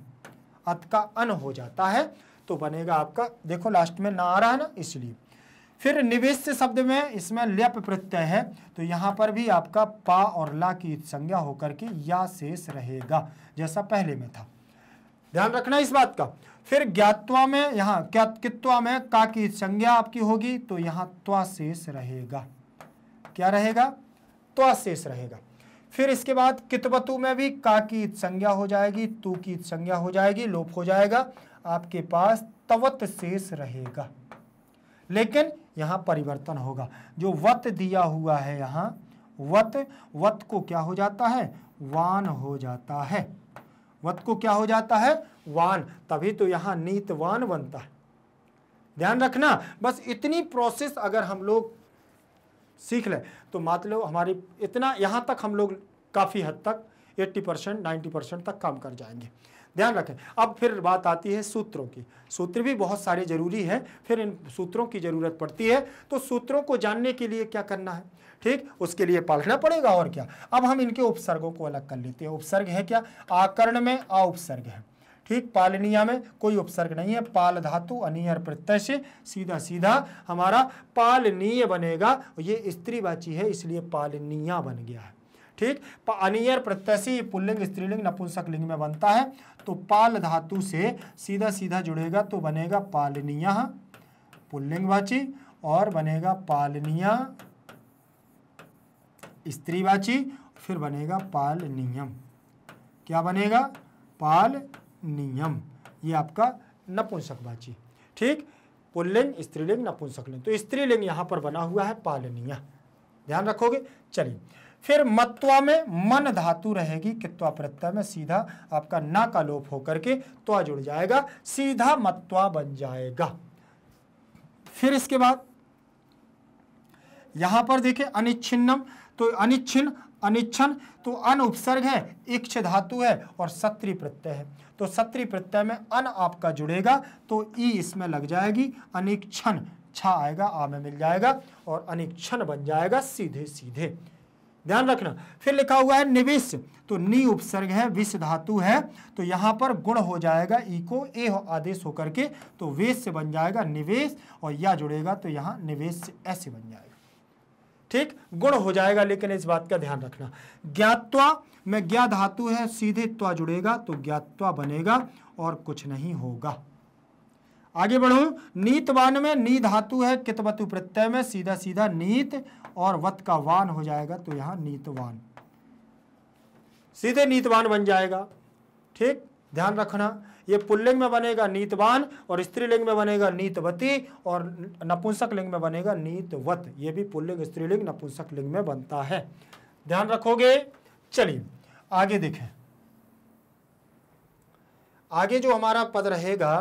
अत का अन हो जाता है तो बनेगा आपका देखो लास्ट में ना आ रहा है ना इसलिए फिर निवेश शब्द में इसमें लेप प्रत्यय है तो यहाँ पर भी आपका पा और ला की संज्ञा होकर के या शेष रहेगा जैसा पहले में था ध्यान रखना इस बात का फिर ज्ञातवा में यहाँ क्या में का की संज्ञा आपकी होगी तो यहाँ त्वा शेष रहेगा क्या रहेगा त्वा शेष रहेगा फिर इसके बाद कितबतु में भी का की संज्ञा हो जाएगी तू की संज्ञा हो जाएगी लोप हो जाएगा आपके पास तवत शेष रहेगा लेकिन यहाँ परिवर्तन होगा जो वत दिया हुआ है यहाँ वत वत को क्या हो जाता है वान हो जाता है वत को क्या हो जाता है वान तभी तो यहाँ नीतवान बनता है ध्यान रखना बस इतनी प्रोसेस अगर हम लोग सीख ले तो मतलब हमारी इतना यहाँ तक हम लोग काफ़ी हद तक 80 परसेंट नाइन्टी परसेंट तक काम कर जाएंगे ध्यान रखें अब फिर बात आती है सूत्रों की सूत्र भी बहुत सारे जरूरी हैं फिर इन सूत्रों की ज़रूरत पड़ती है तो सूत्रों को जानने के लिए क्या करना है ठीक उसके लिए पढ़ना पड़ेगा और क्या अब हम इनके उपसर्गों को अलग कर लेते हैं उपसर्ग है क्या आकरण में आ उपसर्ग है ठीक पालनिया में कोई उपसर्ग नहीं है पाल धातु अनियर प्रत्यय सीधा सीधा हमारा पालनीय बनेगा ये स्त्रीवाची है इसलिए पालनिया बन गया है ठीक अनियर प्रत्यशी पुल्लिंग स्त्रीलिंग नपुंसक लिंग में बनता है तो पाल धातु से सीधा सीधा जुड़ेगा तो बनेगा पालनिया वाची और बनेगा पालनिया स्त्रीवाची फिर बनेगा पाल नियम क्या बनेगा पाल नियम ये आपका वाची ठीक पुल्लिंग स्त्रीलिंग नपुंसकलिंग तो स्त्रीलिंग यहां पर बना हुआ है पालनिया ध्यान रखोगे चलिए फिर मत्वा में मन धातु रहेगी कित्वा प्रत्यय में सीधा आपका ना का लोप होकर के त्वा जुड़ जाएगा सीधा मत्वा बन जाएगा फिर इसके बाद यहां पर देखे अनिच्छिन्नम तो अनिच्छिन्न अनिच्छन तो अन उपसर्ग है इक्ष धातु है और सत्री प्रत्यय है तो सत्री प्रत्यय में अन आपका जुड़ेगा तो ई इसमें लग जाएगी अनिक्षण छा आएगा आ में मिल जाएगा और अनिक्षण बन जाएगा सीधे सीधे ध्यान रखना फिर लिखा हुआ है निविश तो नी उपसर्ग है विष धातु है तो यहां पर गुण हो जाएगा ई को ए हो आदेश होकर के तो वेश से बन जाएगा निवेश और या जुड़ेगा तो यहां निवेश से ऐसे बन जाएगा ठीक गुण हो जाएगा लेकिन इस बात का ध्यान रखना ज्ञातवा में ज्ञा धातु है सीधे त्वा जुड़ेगा तो ज्ञातवा बनेगा और कुछ नहीं होगा आगे बढ़ू नीतवान में नी धातु है कितवतु प्रत्यय में सीधा सीधा नीत और वत का वान हो जाएगा तो यहां नीतवान सीधे नीतवान बन जाएगा ठीक ध्यान रखना ये पुल्लिंग में बनेगा नीतवान और स्त्रीलिंग में बनेगा नीतवती और नपुंसक लिंग में बनेगा नीतवत ये भी पुल्लिंग स्त्रीलिंग नपुंसक लिंग में बनता है ध्यान रखोगे चलिए आगे देखें आगे जो हमारा पद रहेगा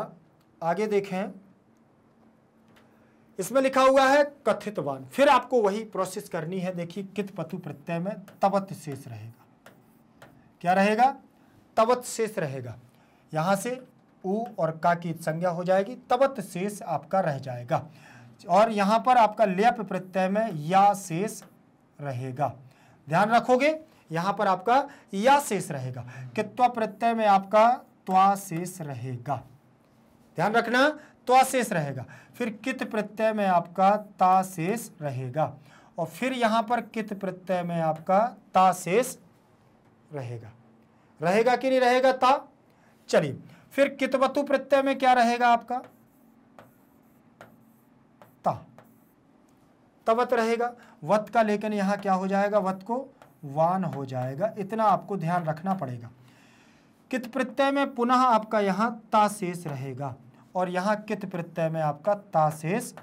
आगे देखें इसमें लिखा हुआ है कथितवान फिर आपको वही प्रोसेस करनी है देखिए कित पथु प्रत्यय में तवत शेष रहेगा क्या रहेगा तवत शेष रहेगा यहां से उ और का की संज्ञा हो जाएगी तवत शेष आपका रह जाएगा और यहां पर आपका लेप प्रत्यय में या शेष रहेगा ध्यान रखोगे यहां पर आपका या शेष रहेगा कित्वा प्रत्यय में आपका त्वा शेष रहेगा ध्यान रखना तो अशेष रहेगा फिर कित प्रत्यय में आपका ताशेष रहेगा और फिर यहाँ पर कित प्रत्यय में आपका ताशेष रहेगा रहेगा कि नहीं रहेगा ता चलिए फिर कितवतु प्रत्यय में क्या रहेगा आपका ता तवत रहेगा वत का लेकिन यहां क्या हो जाएगा वत को वान हो जाएगा इतना आपको ध्यान रखना पड़ेगा कित प्रत्यय में पुनः आपका यहां ताशेष रहेगा और यहां कित प्रत्यय में आपका ताशेष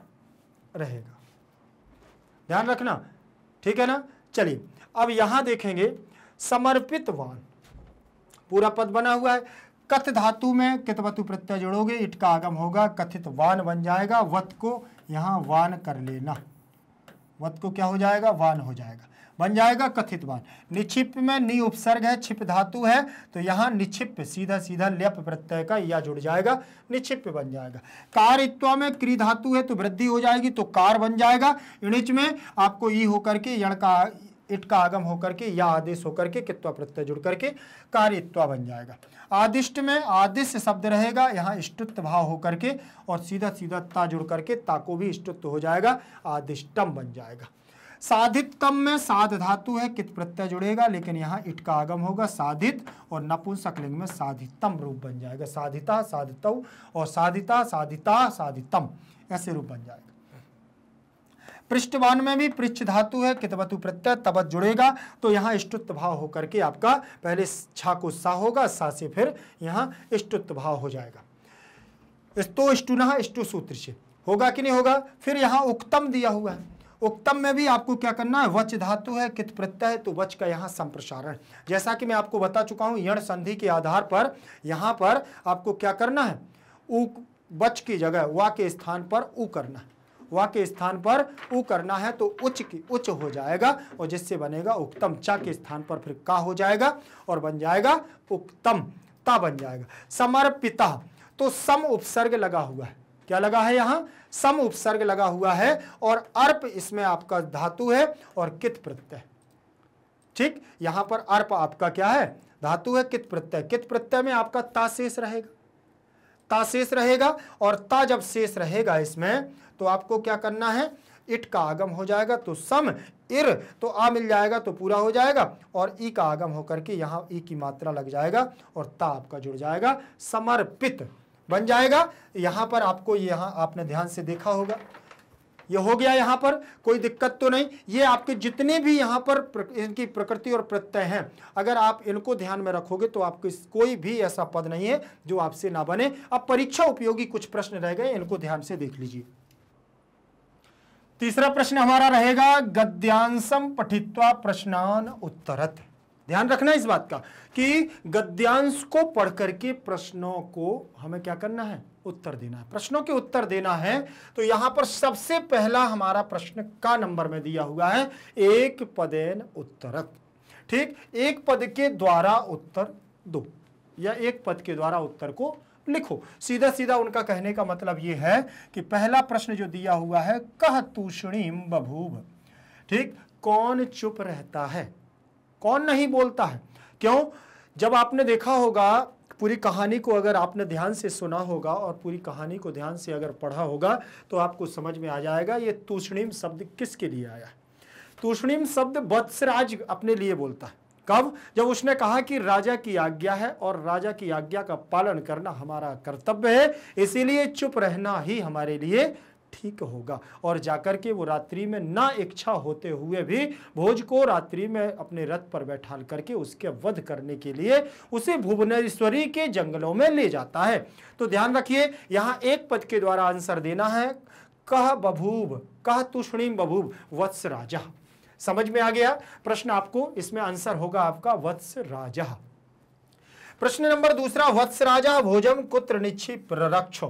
रहेगा ध्यान रखना ठीक है ना चलिए अब यहां देखेंगे समर्पित वान पूरा पद बना हुआ है कथ धातु में कित वतु प्रत्यय जोड़ोगे इट का आगम होगा कथित वान बन जाएगा वत को यहां वान कर लेना वत को क्या हो जाएगा वान हो जाएगा बन जाएगा कथित वान निक्षिप में नि उपसर्ग है छिप धातु है तो यहाँ निक्षिप सीधा सीधा लेप प्रत्यय का या जुड़ जाएगा निक्षिप बन जाएगा कारित्व में क्री धातु है तो वृद्धि हो जाएगी तो कार बन जाएगा इणिच में आपको ई होकर के यण का इट का आगम होकर के या आदेश होकर के कित्वा प्रत्यय जुड़ करके कार्यत्वा बन जाएगा आदिष्ट में आदिश शब्द रहेगा यहाँ स्टुत्व भाव होकर के और सीधा सीधा ता जुड़ करके ताको भी स्टुत्व हो जाएगा आदिष्टम बन जाएगा साधितम में साध धातु है कित प्रत्यय जुड़ेगा लेकिन यहाँ इट का आगम होगा साधित और नपुंसक लिंग में साधितम रूप बन जाएगा साधिता साधित और साधिता साधिता साधितम ऐसे रूप बन जाएगा पृष्ठवान में भी पृष्ठ धातु है कितवतु प्रत्यय तबत जुड़ेगा तो यहाँ इष्टुत्व भाव होकर के आपका पहले छा को सा होगा सा से फिर यहाँ इष्टुत्व भाव हो जाएगा तो इष्टुना इष्टु सूत्र से होगा कि नहीं होगा फिर यहाँ उक्तम दिया हुआ है उक्तम में भी आपको क्या करना है वच धातु है कित प्रत्यय तो वच का यहाँ संप्रसारण जैसा कि मैं आपको बता चुका हूँ यण संधि के आधार पर यहाँ पर आपको क्या करना है ऊ वच की जगह वा के स्थान पर ऊ करना है वा के स्थान पर उ करना है तो उच्च की उच्च हो जाएगा और जिससे बनेगा उक्तम चा के स्थान पर फिर का हो जाएगा और बन जाएगा उक्तम ता बन जाएगा समर्पिता तो सम उपसर्ग लगा हुआ है क्या लगा है यहां सम उपसर्ग लगा हुआ है और अर्प इसमें आपका धातु है और कित प्रत्यय ठीक यहां पर अर्प आपका क्या है धातु है कित प्रत्यय कित प्रत्यय में आपका ता शेष रहेगा ता शेष रहेगा और ता जब शेष रहेगा इसमें तो आपको क्या करना है इट का आगम हो जाएगा तो सम इर तो आ मिल जाएगा तो पूरा हो जाएगा और ई का आगम होकर के यहाँ ई की मात्रा लग जाएगा और ता आपका जुड़ जाएगा समर्पित बन जाएगा यहां पर आपको यहां आपने ध्यान से देखा होगा ये हो गया यहां पर कोई दिक्कत तो नहीं ये आपके जितने भी यहां पर प्र, इनकी प्रकृति और प्रत्यय हैं अगर आप इनको ध्यान में रखोगे तो आपको कोई भी ऐसा पद नहीं है जो आपसे ना बने अब परीक्षा उपयोगी कुछ प्रश्न रह गए इनको ध्यान से देख लीजिए तीसरा प्रश्न हमारा रहेगा गद्यांशम पठित्वा प्रश्नान उत्तरत ध्यान रखना इस बात का कि गद्यांश को पढ़ करके प्रश्नों को हमें क्या करना है उत्तर देना है प्रश्नों के उत्तर देना है तो यहां पर सबसे पहला हमारा प्रश्न का नंबर में दिया हुआ है एक पदेन उत्तरक ठीक एक पद के द्वारा उत्तर दो या एक पद के द्वारा उत्तर को लिखो सीधा सीधा उनका कहने का मतलब यह है कि पहला प्रश्न जो दिया हुआ है कह तूषणी बभूव ठीक कौन चुप रहता है कौन नहीं बोलता है क्यों जब आपने देखा होगा पूरी कहानी को अगर आपने ध्यान से सुना होगा और पूरी कहानी को ध्यान से अगर पढ़ा होगा तो आपको समझ में आ जाएगा ये तूषणिम शब्द किसके लिए आया है तूषणीम शब्द वत्सराज अपने लिए बोलता है कब जब उसने कहा कि राजा की आज्ञा है और राजा की आज्ञा का पालन करना हमारा कर्तव्य है इसीलिए चुप रहना ही हमारे लिए ठीक होगा और जाकर के वो रात्रि में ना इच्छा होते हुए भी भोज को रात्रि में अपने रथ पर बैठाल करके उसके वध करने के लिए उसे भुवनेश्वरी के जंगलों में ले जाता है तो ध्यान रखिए यहाँ एक पद के द्वारा आंसर देना है कह बभूब कह तुष्णिम बभूब वत्स राजा समझ में आ गया प्रश्न आपको इसमें आंसर होगा आपका वत्स राजा प्रश्न नंबर दूसरा वत्स राजा भोजम कुत्र निक्षिप रक्षो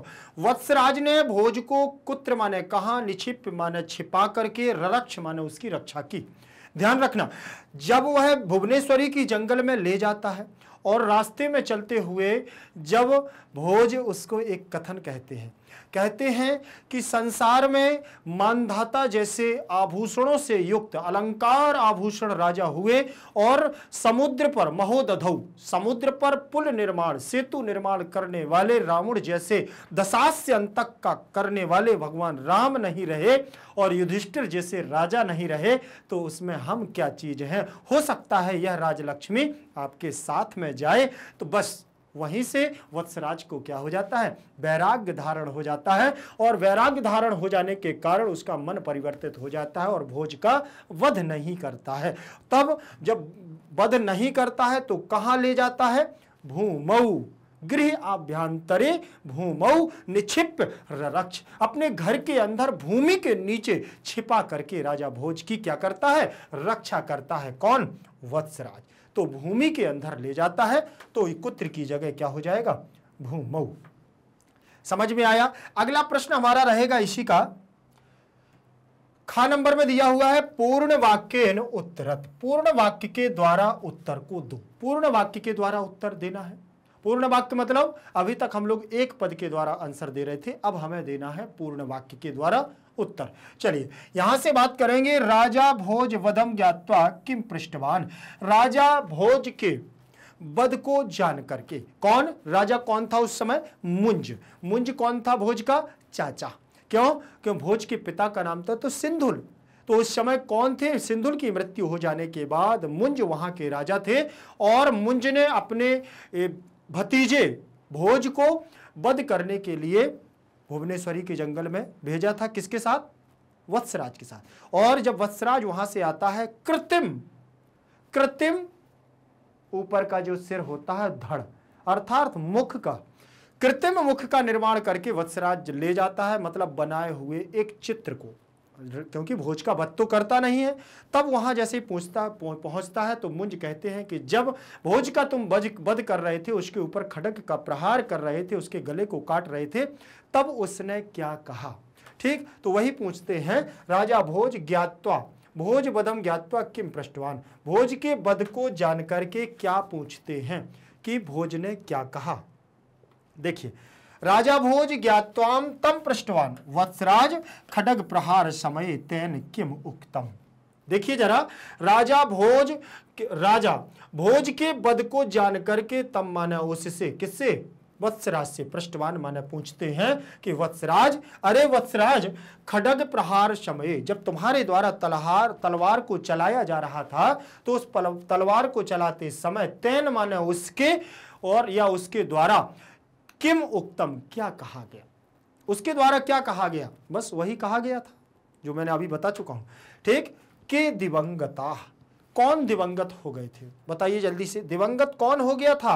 वत्सराज ने भोज को कुत्र माने कहा निक्षिप माने छिपा करके रक्ष माने उसकी रक्षा की ध्यान रखना जब वह भुवनेश्वरी की जंगल में ले जाता है और रास्ते में चलते हुए जब भोज उसको एक कथन कहते हैं कहते हैं कि संसार में मानधाता जैसे आभूषणों से युक्त अलंकार आभूषण राजा हुए और समुद्र पर महोदध समुद्र पर पुल निर्माण सेतु निर्माण करने वाले रावण जैसे दशास्य अंतक का करने वाले भगवान राम नहीं रहे और युधिष्ठिर जैसे राजा नहीं रहे तो उसमें हम क्या चीज हैं हो सकता है यह राजलक्ष्मी आपके साथ में जाए तो बस वहीं से वत्सराज को क्या हो जाता है वैराग्य धारण हो जाता है और वैराग्य धारण हो जाने के कारण उसका मन परिवर्तित हो जाता है और भोज का वध नहीं करता है तब जब वध नहीं करता है तो कहाँ ले जाता है भूमऊ गृह आभ्यंतरे भूमऊ निक्षिप रक्ष अपने घर के अंदर भूमि के नीचे छिपा करके राजा भोज की क्या करता है रक्षा करता है कौन वत्सराज तो भूमि के अंदर ले जाता है तो इकुत्र की जगह क्या हो जाएगा भूमऊ समझ में आया अगला प्रश्न हमारा रहेगा इसी का खा नंबर में दिया हुआ है पूर्ण वाक्य उत्तरत पूर्ण वाक्य के द्वारा उत्तर को दो पूर्ण वाक्य के द्वारा उत्तर देना है पूर्ण वाक्य मतलब अभी तक हम लोग एक पद के द्वारा आंसर दे रहे थे अब हमें देना है पूर्ण वाक्य के द्वारा उत्तर चलिए यहां से बात करेंगे राजा भोज वधम ज्ञातवा किम पृष्ठवान राजा भोज के बद को जान करके कौन राजा कौन था उस समय मुंज मुंज कौन था भोज का चाचा क्यों क्यों भोज के पिता का नाम था तो सिंधुल तो उस समय कौन थे सिंधुल की मृत्यु हो जाने के बाद मुंज वहां के राजा थे और मुंज ने अपने भतीजे भोज को वध करने के लिए भुवनेश्वरी के जंगल में भेजा था किसके साथ वत्सराज के साथ और जब वत्सराज वहां से आता है कृत्रिम कृत्रिम ऊपर का जो सिर होता है धड़ अर्थात मुख का कृत्रिम मुख का निर्माण करके वत्सराज ले जाता है मतलब बनाए हुए एक चित्र को क्योंकि भोज का वध तो करता नहीं है तब वहाँ जैसे पूछता पहुँचता है तो मुंज कहते हैं कि जब भोज का तुम वध कर रहे थे उसके ऊपर खड़क का प्रहार कर रहे थे उसके गले को काट रहे थे तब उसने क्या कहा ठीक तो वही पूछते हैं राजा भोज ज्ञातवा भोज बदम ज्ञातवा किम पृष्ठवान भोज के बध को जानकर के क्या पूछते हैं कि भोज ने क्या कहा देखिए राजा भोज ज्ञातवाम तम पृष्ठवान वत्सराज खडग प्रहार समय तेन किम उक्तम देखिए जरा राजा भोज राजा भोज के बद को जान करके तम माना उससे किससे वत्सराज से पृष्ठवान माना पूछते हैं कि वत्सराज अरे वत्सराज खडग प्रहार समय जब तुम्हारे द्वारा तलहार तलवार को चलाया जा रहा था तो उस तलवार को चलाते समय तैन माने उसके और या उसके द्वारा किम उक्तम क्या कहा गया उसके द्वारा क्या कहा गया बस वही कहा गया था जो मैंने अभी बता चुका हूं ठीक के दिवंगता कौन दिवंगत हो गए थे बताइए जल्दी से दिवंगत कौन हो गया था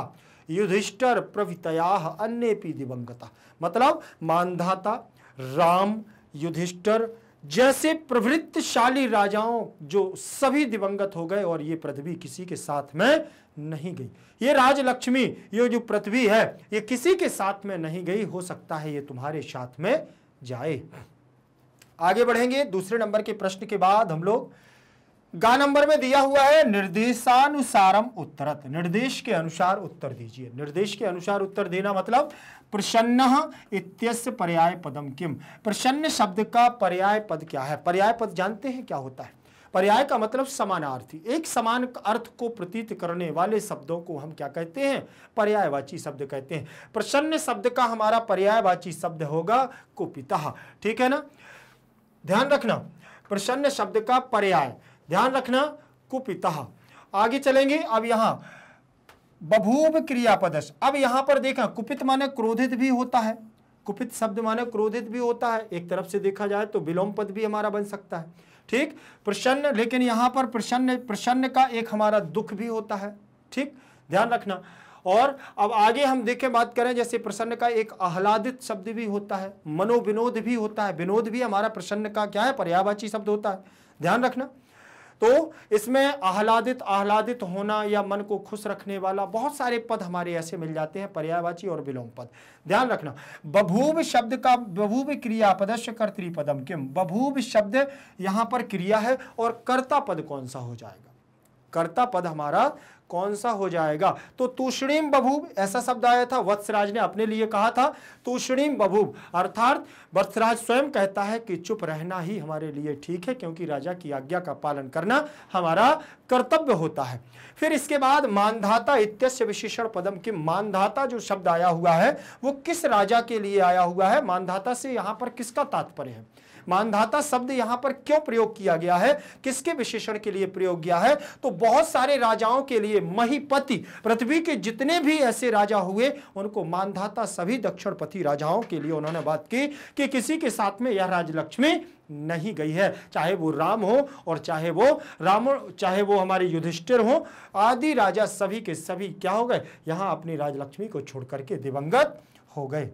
युधिष्ठर प्रवितया अन्य दिवंगता मतलब मानधाता राम युधिष्ठर जैसे प्रवृत्तशाली राजाओं जो सभी दिवंगत हो गए और ये पृथ्वी किसी के साथ में नहीं गई ये राजलक्ष्मी ये जो पृथ्वी है ये किसी के साथ में नहीं गई हो सकता है ये तुम्हारे साथ में जाए आगे बढ़ेंगे दूसरे नंबर के प्रश्न के बाद हम लोग गा नंबर में दिया हुआ है निर्देशानुसारम उत्तरत निर्देश के अनुसार उत्तर दीजिए निर्देश के अनुसार उत्तर देना मतलब प्रसन्न इत्यस्य पर्याय पदम किम प्रसन्न शब्द का पर्याय पद क्या है पर्याय पद जानते हैं क्या होता है पर्याय का मतलब समानार्थी एक समान अर्थ को प्रतीत करने वाले शब्दों को हम क्या कहते हैं पर्यायवाची शब्द कहते हैं प्रसन्न शब्द का हमारा पर्यायवाची शब्द होगा कुपिता ठीक है ना ध्यान रखना प्रसन्न शब्द का पर्याय ध्यान रखना कुपिता आगे चलेंगे अब यहां बभूव क्रियापदश अब यहां पर देखा कुपित माने क्रोधित भी होता है कुपित शब्द माने क्रोधित भी होता है एक तरफ से देखा जाए तो विलोम पद भी हमारा बन सकता है ठीक प्रसन्न लेकिन यहां पर प्रसन्न प्रसन्न का एक हमारा दुख भी होता है ठीक ध्यान रखना और अब आगे हम देखें बात करें जैसे प्रसन्न का एक आह्लादित शब्द भी होता है मनोविनोद भी होता है विनोद भी हमारा प्रसन्न का क्या है पर्यावाची शब्द होता है ध्यान रखना तो इसमें आह्लादित आह्लादित होना या मन को खुश रखने वाला बहुत सारे पद हमारे ऐसे मिल जाते हैं पर्यायवाची और विलोम पद ध्यान रखना बभूव शब्द का बभूव क्रिया पदस्य कर्तृपदम किम बभूव शब्द यहाँ पर क्रिया है और कर्ता पद कौन सा हो जाएगा कर्ता पद हमारा कौन सा हो जाएगा तो तूषणीम बभूब ऐसा शब्द आया था वत्सराज ने अपने लिए कहा था तूषणीम बभूब अर्थात वत्सराज स्वयं कहता है कि चुप रहना ही हमारे लिए ठीक है क्योंकि राजा की आज्ञा का पालन करना हमारा कर्तव्य होता है फिर इसके बाद मानधाता इत्यस्य विशेषण पदम के मानधाता जो शब्द आया हुआ है वो किस राजा के लिए आया हुआ है मानधाता से यहाँ पर किसका तात्पर्य है मानधाता शब्द यहां पर क्यों प्रयोग किया गया है किसके विशेषण के लिए प्रयोग किया है तो बहुत सारे राजाओं के लिए महीपति पृथ्वी के जितने भी ऐसे राजा हुए उनको मानधाता सभी दक्षिणपति राजाओं के लिए उन्होंने बात की कि किसी के साथ में यह राजलक्ष्मी नहीं गई है चाहे वो राम हो और चाहे वो राम चाहे वो हमारे युधिष्ठिर हो आदि राजा सभी के सभी क्या हो गए यहाँ अपनी राजलक्ष्मी को छोड़ करके दिवंगत हो गए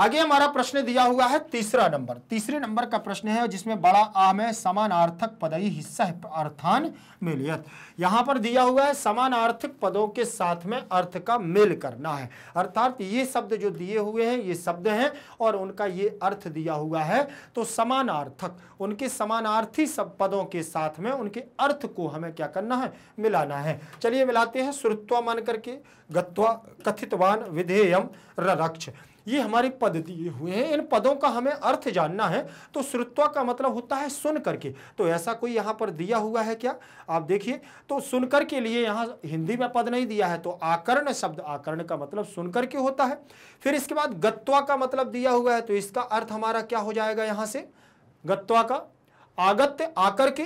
आगे हमारा प्रश्न दिया हुआ है तीसरा नंबर तीसरे नंबर का प्रश्न है जिसमें बड़ा आम है समानार्थक पदई हिस्सा अर्थान मिलियत यहाँ पर दिया हुआ है समानार्थक पदों के साथ में अर्थ का मेल करना है अर्थात ये शब्द जो दिए हुए हैं ये शब्द हैं और उनका ये अर्थ दिया हुआ है तो समानार्थक उनके समानार्थी सब पदों के साथ में उनके अर्थ को हमें क्या करना है मिलाना है चलिए मिलाते हैं श्रुत्वा मान करके गत्वा कथितवान विधेयम रक्ष ये हमारी दिए हुए हैं इन पदों का हमें अर्थ जानना है तो श्रुत्वा का मतलब होता है सुन करके तो ऐसा कोई यहाँ पर दिया हुआ है क्या आप देखिए तो सुनकर के लिए यहाँ हिंदी में पद नहीं दिया है तो आकर्ण शब्द आकर्ण का मतलब सुनकर के होता है फिर इसके बाद गत्वा का मतलब दिया हुआ है तो इसका अर्थ हमारा क्या हो जाएगा यहाँ से गत्वा का आगत्य आकर के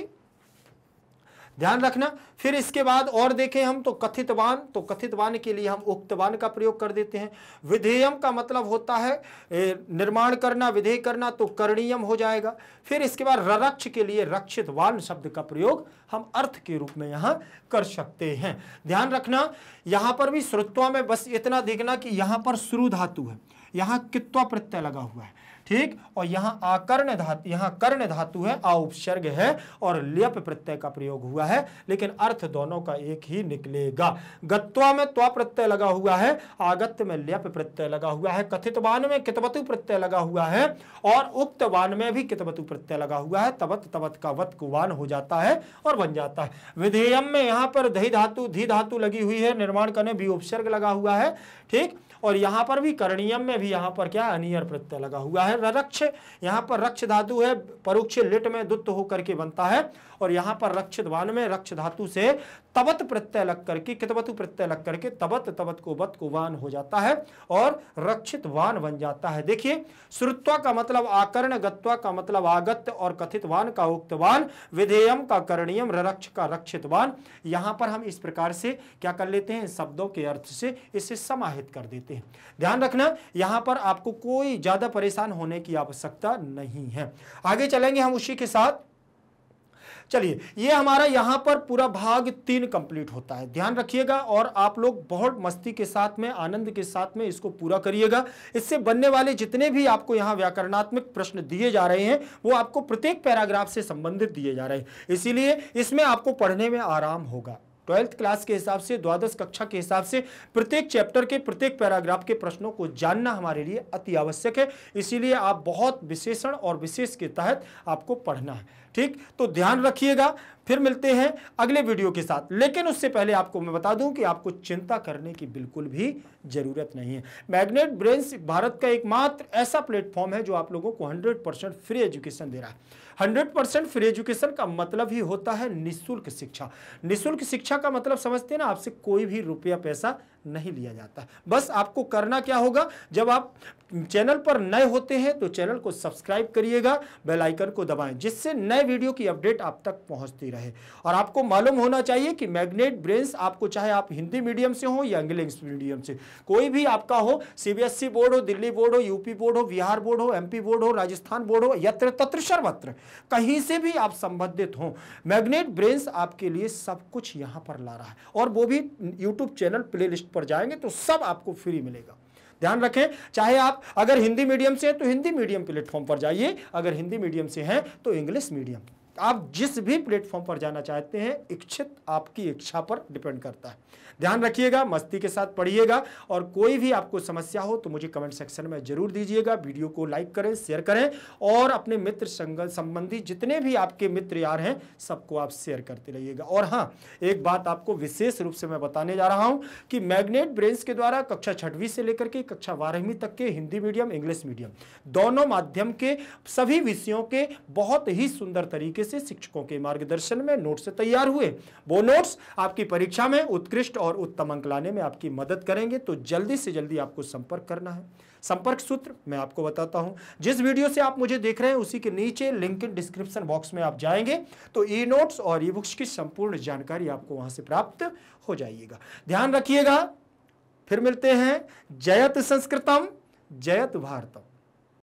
ध्यान रखना फिर इसके बाद और देखें हम तो कथित वान तो कथित वान के लिए हम उक्त वान का प्रयोग कर देते हैं विधेयम का मतलब होता है निर्माण करना विधेय करना तो करणीयम हो जाएगा फिर इसके बाद ररक्ष के लिए रक्षित वान शब्द का प्रयोग हम अर्थ के रूप में यहाँ कर सकते हैं ध्यान रखना यहाँ पर भी श्रुत्वा में बस इतना देखना कि यहाँ पर श्रु धातु है यहाँ कित्वा प्रत्यय लगा हुआ है ठीक और यहाँ आकर्ण धातु यहाँ कर्ण धातु है आ उपसर्ग है और लेप प्रत्यय का प्रयोग हुआ है लेकिन अर्थ दोनों का एक ही निकलेगा गत्वा में त्वा प्रत्यय लगा हुआ है आगत्य में लेप प्रत्यय लगा हुआ है कथित वान में कितवतु प्रत्यय लगा हुआ है और उक्त वान में भी कितवतु प्रत्यय लगा हुआ है तबत तबत का वत कुवान हो जाता है और बन जाता है विधेयम में यहाँ पर धी धातु धी धातु लगी हुई है निर्माण करने भी उपसर्ग लगा हुआ है ठीक और यहाँ पर भी करणियम में भी यहाँ पर क्या अनियर प्रत्यय लगा हुआ है रक्ष यहाँ पर रक्ष धातु है परोक्ष लिट में दुत्त होकर के बनता है और यहाँ पर रक्षवान में रक्ष धातु से तबत प्रत्यय लग करके कितवतु प्रत्यय लग करके तबत तबत को बत को वान हो जाता है और रक्षित वान बन जाता है देखिए श्रुत्वा का मतलब आकरण गत्वा का मतलब आगत्य और कथित वान का उक्तवान विधेयम का करणीयम रक्ष का रक्षित वान यहां पर हम इस प्रकार से क्या कर लेते हैं शब्दों के अर्थ से इसे समाहित कर देते हैं ध्यान रखना यहां पर आपको कोई ज्यादा परेशान होने की आवश्यकता नहीं है आगे चलेंगे हम उसी के साथ चलिए ये हमारा यहाँ पर पूरा भाग तीन कंप्लीट होता है ध्यान रखिएगा और आप लोग बहुत मस्ती के साथ में आनंद के साथ में इसको पूरा करिएगा इससे बनने वाले जितने भी आपको यहाँ व्याकरणात्मक प्रश्न दिए जा रहे हैं वो आपको प्रत्येक पैराग्राफ से संबंधित दिए जा रहे हैं इसीलिए इसमें आपको पढ़ने में आराम होगा ट्वेल्थ क्लास के हिसाब से द्वादश कक्षा के हिसाब से प्रत्येक चैप्टर के प्रत्येक पैराग्राफ के प्रश्नों को जानना हमारे लिए अति आवश्यक है इसीलिए आप बहुत विशेषण और विशेष के तहत आपको पढ़ना है ठीक तो ध्यान रखिएगा फिर मिलते हैं अगले वीडियो के साथ लेकिन उससे पहले आपको मैं बता दूं कि आपको चिंता करने की बिल्कुल भी जरूरत नहीं है मैग्नेट ब्रेन्स भारत का एकमात्र ऐसा प्लेटफॉर्म है जो आप लोगों को 100 परसेंट फ्री एजुकेशन दे रहा है हंड्रेड परसेंट फ्री एजुकेशन का मतलब ही होता है निःशुल्क शिक्षा निःशुल्क शिक्षा का मतलब समझते हैं ना आपसे कोई भी रुपया पैसा नहीं लिया जाता बस आपको करना क्या होगा जब आप चैनल पर नए होते हैं तो चैनल को सब्सक्राइब करिएगा बेल आइकन को दबाएं जिससे नए वीडियो की अपडेट आप तक पहुंचती रहे और आपको मालूम होना चाहिए कि मैग्नेट ब्रेन्स आपको चाहे आप हिंदी मीडियम से हो या इंग्लिश मीडियम से कोई भी आपका हो सीबीएसई बोर्ड हो दिल्ली बोर्ड हो यूपी बोर्ड हो बिहार बोर्ड हो एमपी बोर्ड हो राजस्थान बोर्ड हो यत्र तत्र सर्वत्र कहीं से भी आप संबंधित हो मैग्नेट ब्रेन्स आपके लिए सब कुछ यहां पर ला रहा है और वो भी यूट्यूब चैनल प्ले लिस्ट पर जाएंगे तो सब आपको फ्री मिलेगा ध्यान रखें चाहे आप अगर हिंदी मीडियम से हैं तो हिंदी मीडियम प्लेटफॉर्म पर जाइए अगर हिंदी मीडियम से हैं तो इंग्लिश मीडियम आप जिस भी प्लेटफॉर्म पर जाना चाहते हैं इच्छित आपकी इच्छा पर डिपेंड करता है ध्यान रखिएगा मस्ती के साथ पढ़िएगा और कोई भी आपको समस्या हो तो मुझे कमेंट सेक्शन में जरूर दीजिएगा वीडियो को लाइक करें शेयर करें और अपने मित्र संगल संबंधी जितने भी आपके मित्र यार हैं सबको आप शेयर करते रहिएगा और हाँ एक बात आपको विशेष रूप से मैं बताने जा रहा हूँ कि मैग्नेट ब्रेन्स के द्वारा कक्षा छठवीं से लेकर के कक्षा बारहवीं तक के हिंदी मीडियम इंग्लिश मीडियम दोनों माध्यम के सभी विषयों के बहुत ही सुंदर तरीके से शिक्षकों के मार्गदर्शन में नोट्स तैयार हुए वो नोट्स आपकी परीक्षा में उत्कृष्ट और उत्तम अंक लाने में आपकी मदद करेंगे तो जल्दी से जल्दी आपको संपर्क करना है संपर्क सूत्र मैं आपको बताता हूं जिस वीडियो से आप मुझे देख रहे हैं उसी के नीचे लिंक डिस्क्रिप्शन बॉक्स में आप जाएंगे तो ई नोट्स और ई बुक्स की संपूर्ण जानकारी आपको वहां से प्राप्त हो जाइएगा ध्यान रखिएगा फिर मिलते हैं जयत संस्कृतम जयत भारतम